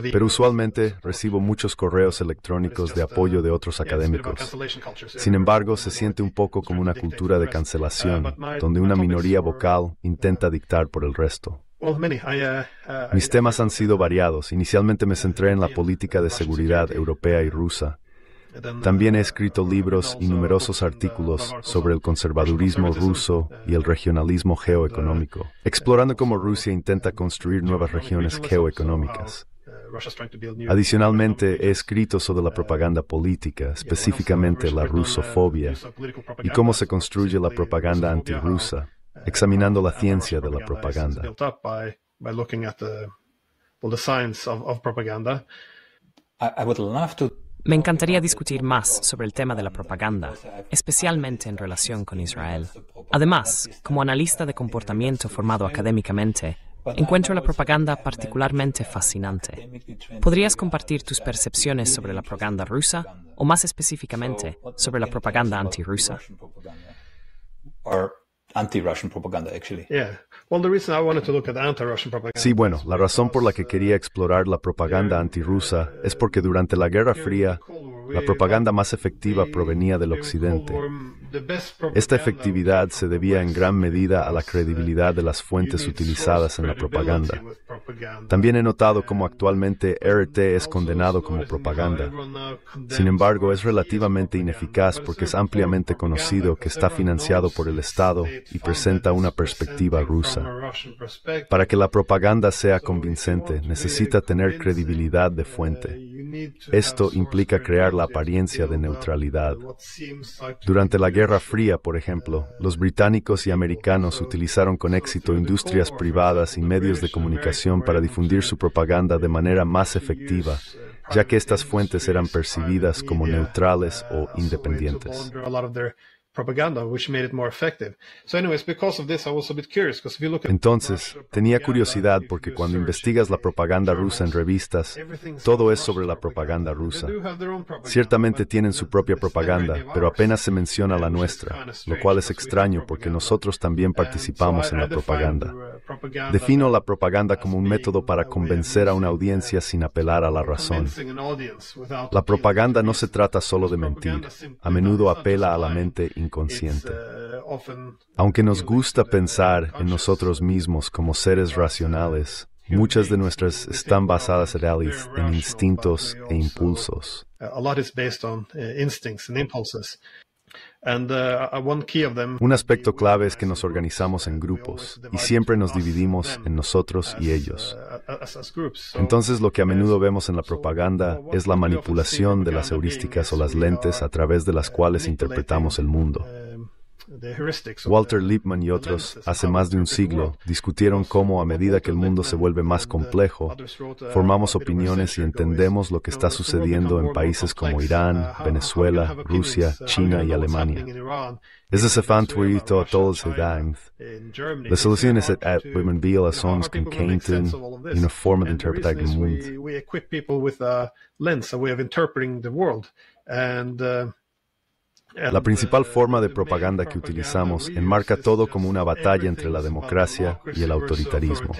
Pero usualmente recibo muchos correos electrónicos de apoyo de otros académicos. Sin embargo, se siente un poco como una cultura de cancelación, donde una minoría vocal intenta dictar por el resto.
Uh, uh, Mis
temas han sido variados. Inicialmente me centré en la política de seguridad europea y rusa. También he escrito libros y numerosos artículos sobre el conservadurismo ruso y el regionalismo geoeconómico, explorando cómo Rusia intenta construir nuevas regiones geoeconómicas. Adicionalmente, he escrito sobre la propaganda política, específicamente la rusofobia, y cómo se construye la propaganda antirrusa, examinando la ciencia de la propaganda.
Me encantaría discutir más sobre el tema de la propaganda, especialmente en relación con Israel. Además, como analista de comportamiento formado académicamente, encuentro la propaganda particularmente fascinante. ¿Podrías compartir tus percepciones sobre la propaganda rusa o más específicamente sobre la propaganda antirrusa?
propaganda, Sí, bueno, la razón por la que quería explorar la propaganda antirrusa es porque durante la Guerra Fría la propaganda más efectiva provenía del Occidente. Esta efectividad se debía en gran medida a la credibilidad de las fuentes utilizadas en la propaganda. También he notado cómo actualmente RT es condenado como propaganda. Sin embargo, es relativamente ineficaz porque es ampliamente conocido que está financiado por el Estado y presenta una perspectiva rusa. Para que la propaganda sea convincente, necesita tener credibilidad de fuente. Esto implica crear la apariencia de neutralidad. Durante la Guerra Fría, por ejemplo, los británicos y americanos utilizaron con éxito industrias privadas y medios de comunicación para difundir su propaganda de manera más efectiva ya que estas fuentes eran percibidas como neutrales o independientes. Entonces, tenía curiosidad porque cuando investigas la propaganda rusa en revistas, todo es sobre la propaganda rusa. Ciertamente tienen su propia propaganda, pero apenas se menciona la nuestra, lo cual es extraño porque nosotros también participamos en la uh, propaganda. Defino la propaganda como un método para convencer a una audiencia sin apelar a la razón. La propaganda no se trata solo de mentir, a menudo apela a la mente inconsciente.
Uh,
Aunque nos gusta pensar en nosotros mismos como seres uh, racionales, muchas de nuestras están basadas en instintos e impulsos.
Uh, Uh,
uh, Un aspecto clave es que nos organizamos en grupos y siempre nos dividimos en nosotros y ellos.
Uh,
Entonces lo que a menudo vemos en la propaganda es la manipulación de las heurísticas o las lentes a través de las cuales interpretamos el mundo. Walter Lippmann y otros, hace más de un siglo, discutieron cómo, a medida que el mundo se vuelve más uh, complejo, uh, formamos opiniones y entendemos lo que está sucediendo en países como uh, Irán, Venezuela, Rusia, China y Alemania. Ese se a todos La solución is at at women be as ons kan in a form of interpretar el mundo.
We equip people with a lens, a way interpreting the world. And
la principal forma de propaganda que utilizamos enmarca todo como una batalla entre la democracia y el autoritarismo.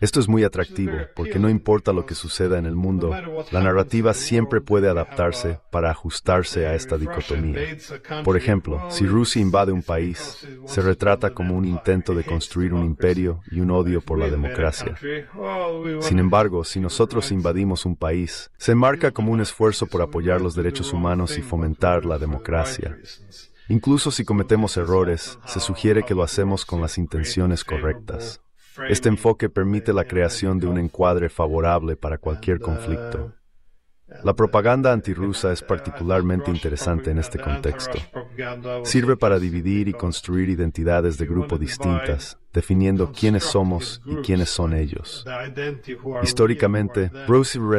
Esto es muy atractivo porque no importa lo que suceda en el mundo, la narrativa siempre puede adaptarse para ajustarse a esta dicotomía. Por ejemplo, si Rusia invade un país, se retrata como un intento de construir un imperio y un odio por la democracia. Sin embargo, si nosotros invadimos un país, se marca como un esfuerzo por apoyar los derechos humanos y fomentar la democracia. Incluso si cometemos errores, se sugiere que lo hacemos con las intenciones correctas. Este enfoque permite la creación de un encuadre favorable para cualquier conflicto. La propaganda antirrusa es particularmente interesante en este contexto. Sirve para dividir y construir identidades de grupo distintas, definiendo quiénes somos y quiénes son ellos. Históricamente,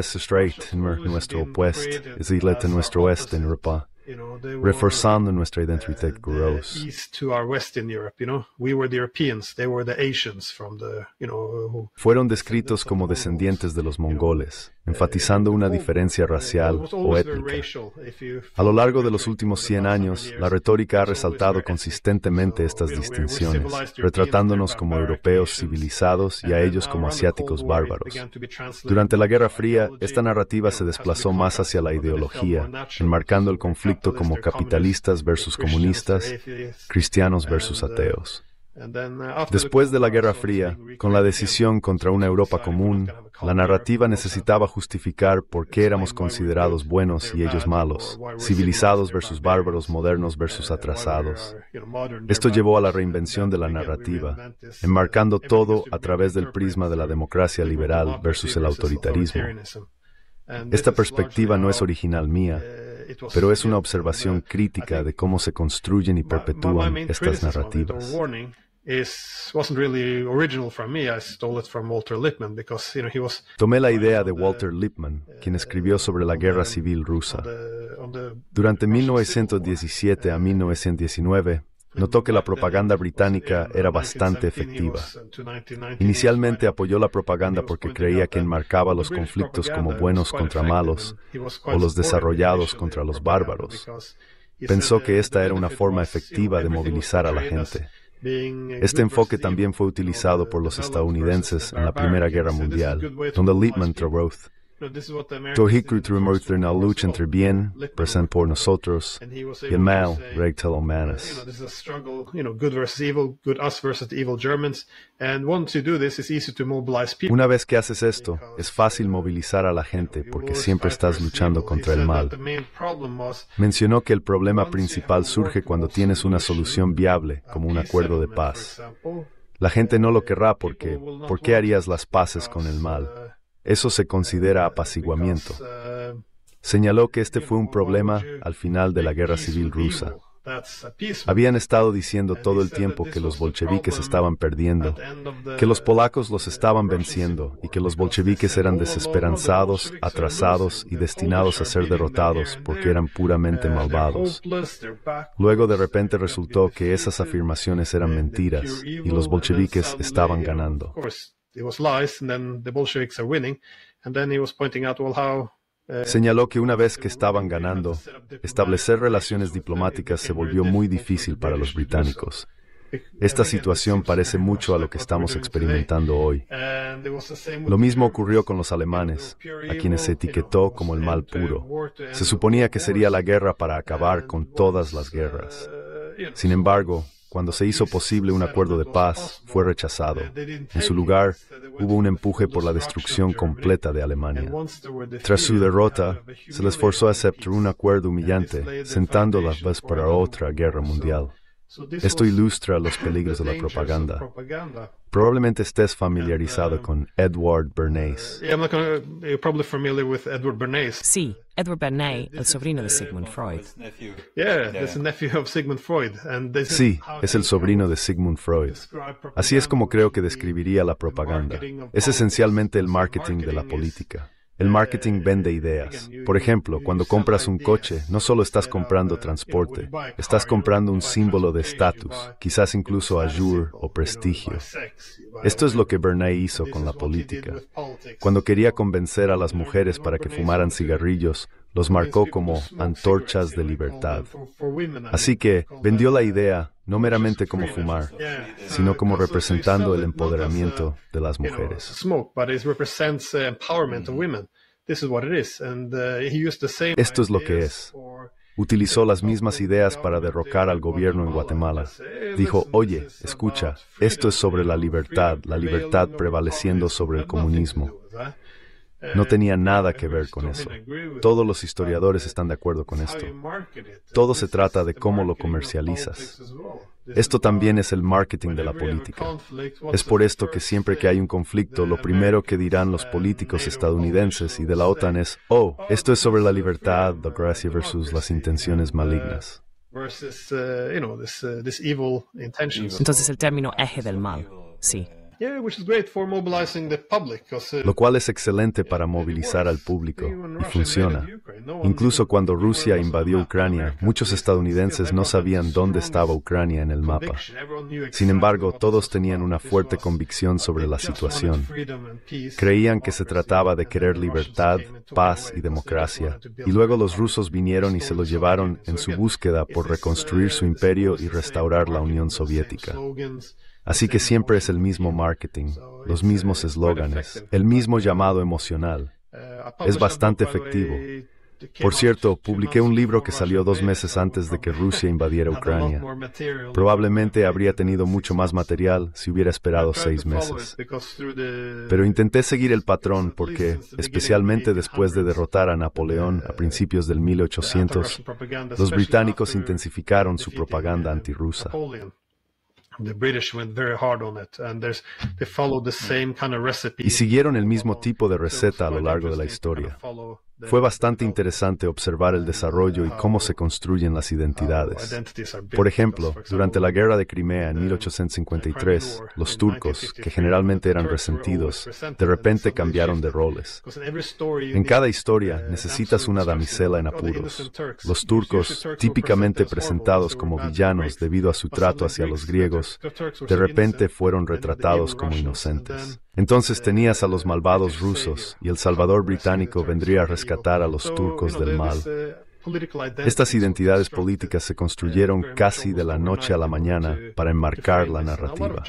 Straight, nuestro opuesto, es nuestro oeste en Europa you know they were reforzando nuestra westreindens
uh, we east to our west in europe you know we were the europeans they were the asians from the you know who
fueron descritos como descendientes de los mongoles enfatizando una diferencia racial o étnica. A lo largo de los últimos 100 años, la retórica ha resaltado consistentemente estas distinciones, retratándonos como europeos civilizados y a ellos como asiáticos bárbaros. Durante la Guerra Fría, esta narrativa se desplazó más hacia la ideología, enmarcando el conflicto como capitalistas versus comunistas, cristianos versus ateos.
Uh,
Después de la Guerra Fría, con la decisión contra una Europa común, la narrativa necesitaba justificar por qué éramos considerados buenos y ellos malos, civilizados versus bárbaros, modernos uh, versus atrasados. Esto llevó a la reinvención de la narrativa, enmarcando uh, todo a través del prisma de la democracia liberal versus el autoritarismo. Esta perspectiva no es original mía, pero es una observación crítica de cómo se construyen y perpetúan estas narrativas original Tomé la idea de Walter Lippmann, uh, quien escribió sobre la guerra civil rusa. Durante 1917 a 1919, uh, notó que la propaganda británica era bastante efectiva. Inicialmente apoyó la propaganda porque creía que enmarcaba los conflictos como buenos contra malos o los desarrollados contra los bárbaros. Pensó que esta era una forma efectiva de movilizar a la gente. Este enfoque también fue utilizado por los estadounidenses en la Primera Guerra Mundial, donde Liebman Trowth bien, por nosotros, el mal, Una vez que haces esto, es fácil movilizar a la gente porque siempre estás luchando contra el mal. Mencionó que el problema principal surge cuando tienes una solución viable, como un acuerdo de paz. La gente no lo querrá porque, ¿por qué harías las paces con el mal? Uh, eso se considera apaciguamiento. Señaló que este fue un problema al final de la Guerra Civil rusa. Habían estado diciendo todo el tiempo que los bolcheviques estaban perdiendo, que los polacos los estaban venciendo y que los bolcheviques eran desesperanzados, atrasados y destinados a ser derrotados porque eran puramente malvados. Luego de repente resultó que esas afirmaciones eran mentiras y los bolcheviques estaban ganando
and then the Bolsheviks are winning. And then he was pointing out, uh,
Señaló que una vez que estaban ganando, establecer relaciones diplomáticas se volvió muy difícil para los británicos. Esta situación parece mucho a lo que estamos experimentando hoy. Lo mismo ocurrió con los alemanes, a quienes se etiquetó como el mal puro. Se suponía que sería la guerra para acabar con todas las uh, guerras. Sin embargo, cuando se hizo posible un acuerdo de paz, fue rechazado. En su lugar, hubo un empuje por la destrucción completa de Alemania. Tras su derrota, se les forzó a aceptar un acuerdo humillante, sentando las bases para otra guerra mundial.
Esto ilustra los
peligros de la propaganda. Probablemente estés familiarizado uh, con uh, uh, Edward Bernays.
Sí,
Edward Bernays, el sobrino de Sigmund Freud.
Sí, es el sobrino de Sigmund Freud. Así es como creo que describiría la propaganda. Es esencialmente el marketing de la política. El marketing vende ideas. Por ejemplo, cuando compras un coche, no solo estás comprando transporte, estás comprando un símbolo de estatus, quizás incluso allure o prestigio. Esto es lo que Bernay hizo con la política. Cuando quería convencer a las mujeres para que fumaran cigarrillos, los marcó como antorchas de libertad. Así que vendió la idea no meramente como fumar, sino como representando el empoderamiento de las mujeres. Esto es lo que es. Utilizó las mismas ideas para derrocar al gobierno en Guatemala. Dijo, oye, escucha, esto es sobre la libertad, la libertad prevaleciendo sobre el comunismo. No tenía nada que ver con eso. Todos los historiadores están de acuerdo con esto. Todo se trata de cómo lo comercializas. Esto también es el marketing de la política. Es por esto que siempre que hay un conflicto, lo primero que dirán los políticos estadounidenses y de la OTAN es, oh, esto es sobre la libertad, la gracia versus las intenciones malignas.
Uh, uh,
Entonces el término eje del mal, sí.
Uh, lo
cual es excelente para movilizar al público y funciona. Incluso cuando Rusia invadió Ucrania, muchos estadounidenses no sabían dónde estaba Ucrania en el mapa. Sin embargo, todos tenían una fuerte convicción sobre la situación. Creían que se trataba de querer libertad, paz y democracia. Y luego los rusos vinieron y se lo llevaron en su búsqueda por uh, reconstruir su imperio y restaurar la Unión Soviética. Así que siempre es el mismo marketing, los mismos eslóganes, el mismo llamado emocional. Es bastante efectivo. Por cierto, publiqué un libro que salió dos meses antes de que Rusia invadiera Ucrania. Probablemente habría tenido mucho más material si hubiera esperado seis meses. Pero intenté seguir el patrón porque, especialmente después de derrotar a Napoleón a principios del 1800, los británicos intensificaron su propaganda antirrusa. Y siguieron el mismo tipo de receta a lo largo de la historia. Fue bastante interesante observar el desarrollo y cómo se construyen las identidades. Por ejemplo, durante la guerra de Crimea en 1853, los turcos, que generalmente eran resentidos, de repente cambiaron de roles. En cada historia necesitas una damisela en apuros. Los turcos, típicamente presentados como villanos debido a su trato hacia los griegos, de repente fueron retratados como inocentes. Entonces tenías a los malvados rusos y el Salvador británico vendría a rescatar rescatar a los turcos del mal.
Uh, Estas
identidades políticas se uh, construyeron casi de la noche a la mañana para enmarcar la uh, narrativa.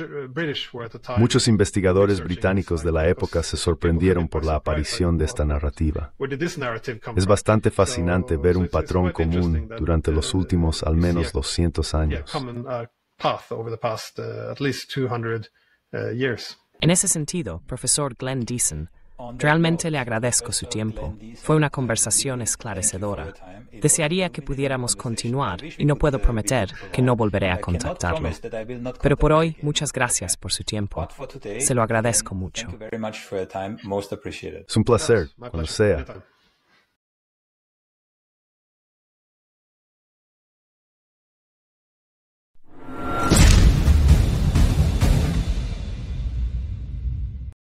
Muchos investigadores británicos de la época se sorprendieron por la aparición de esta narrativa. Es bastante fascinante ver un patrón común durante los últimos al menos 200 años.
En ese sentido, profesor Glenn Deason, Realmente le agradezco su tiempo. Fue una conversación esclarecedora. Desearía que pudiéramos continuar y no puedo prometer que no volveré a contactarlo. Pero por hoy, muchas gracias por su tiempo. Se lo agradezco mucho.
Es un placer, cuando sea.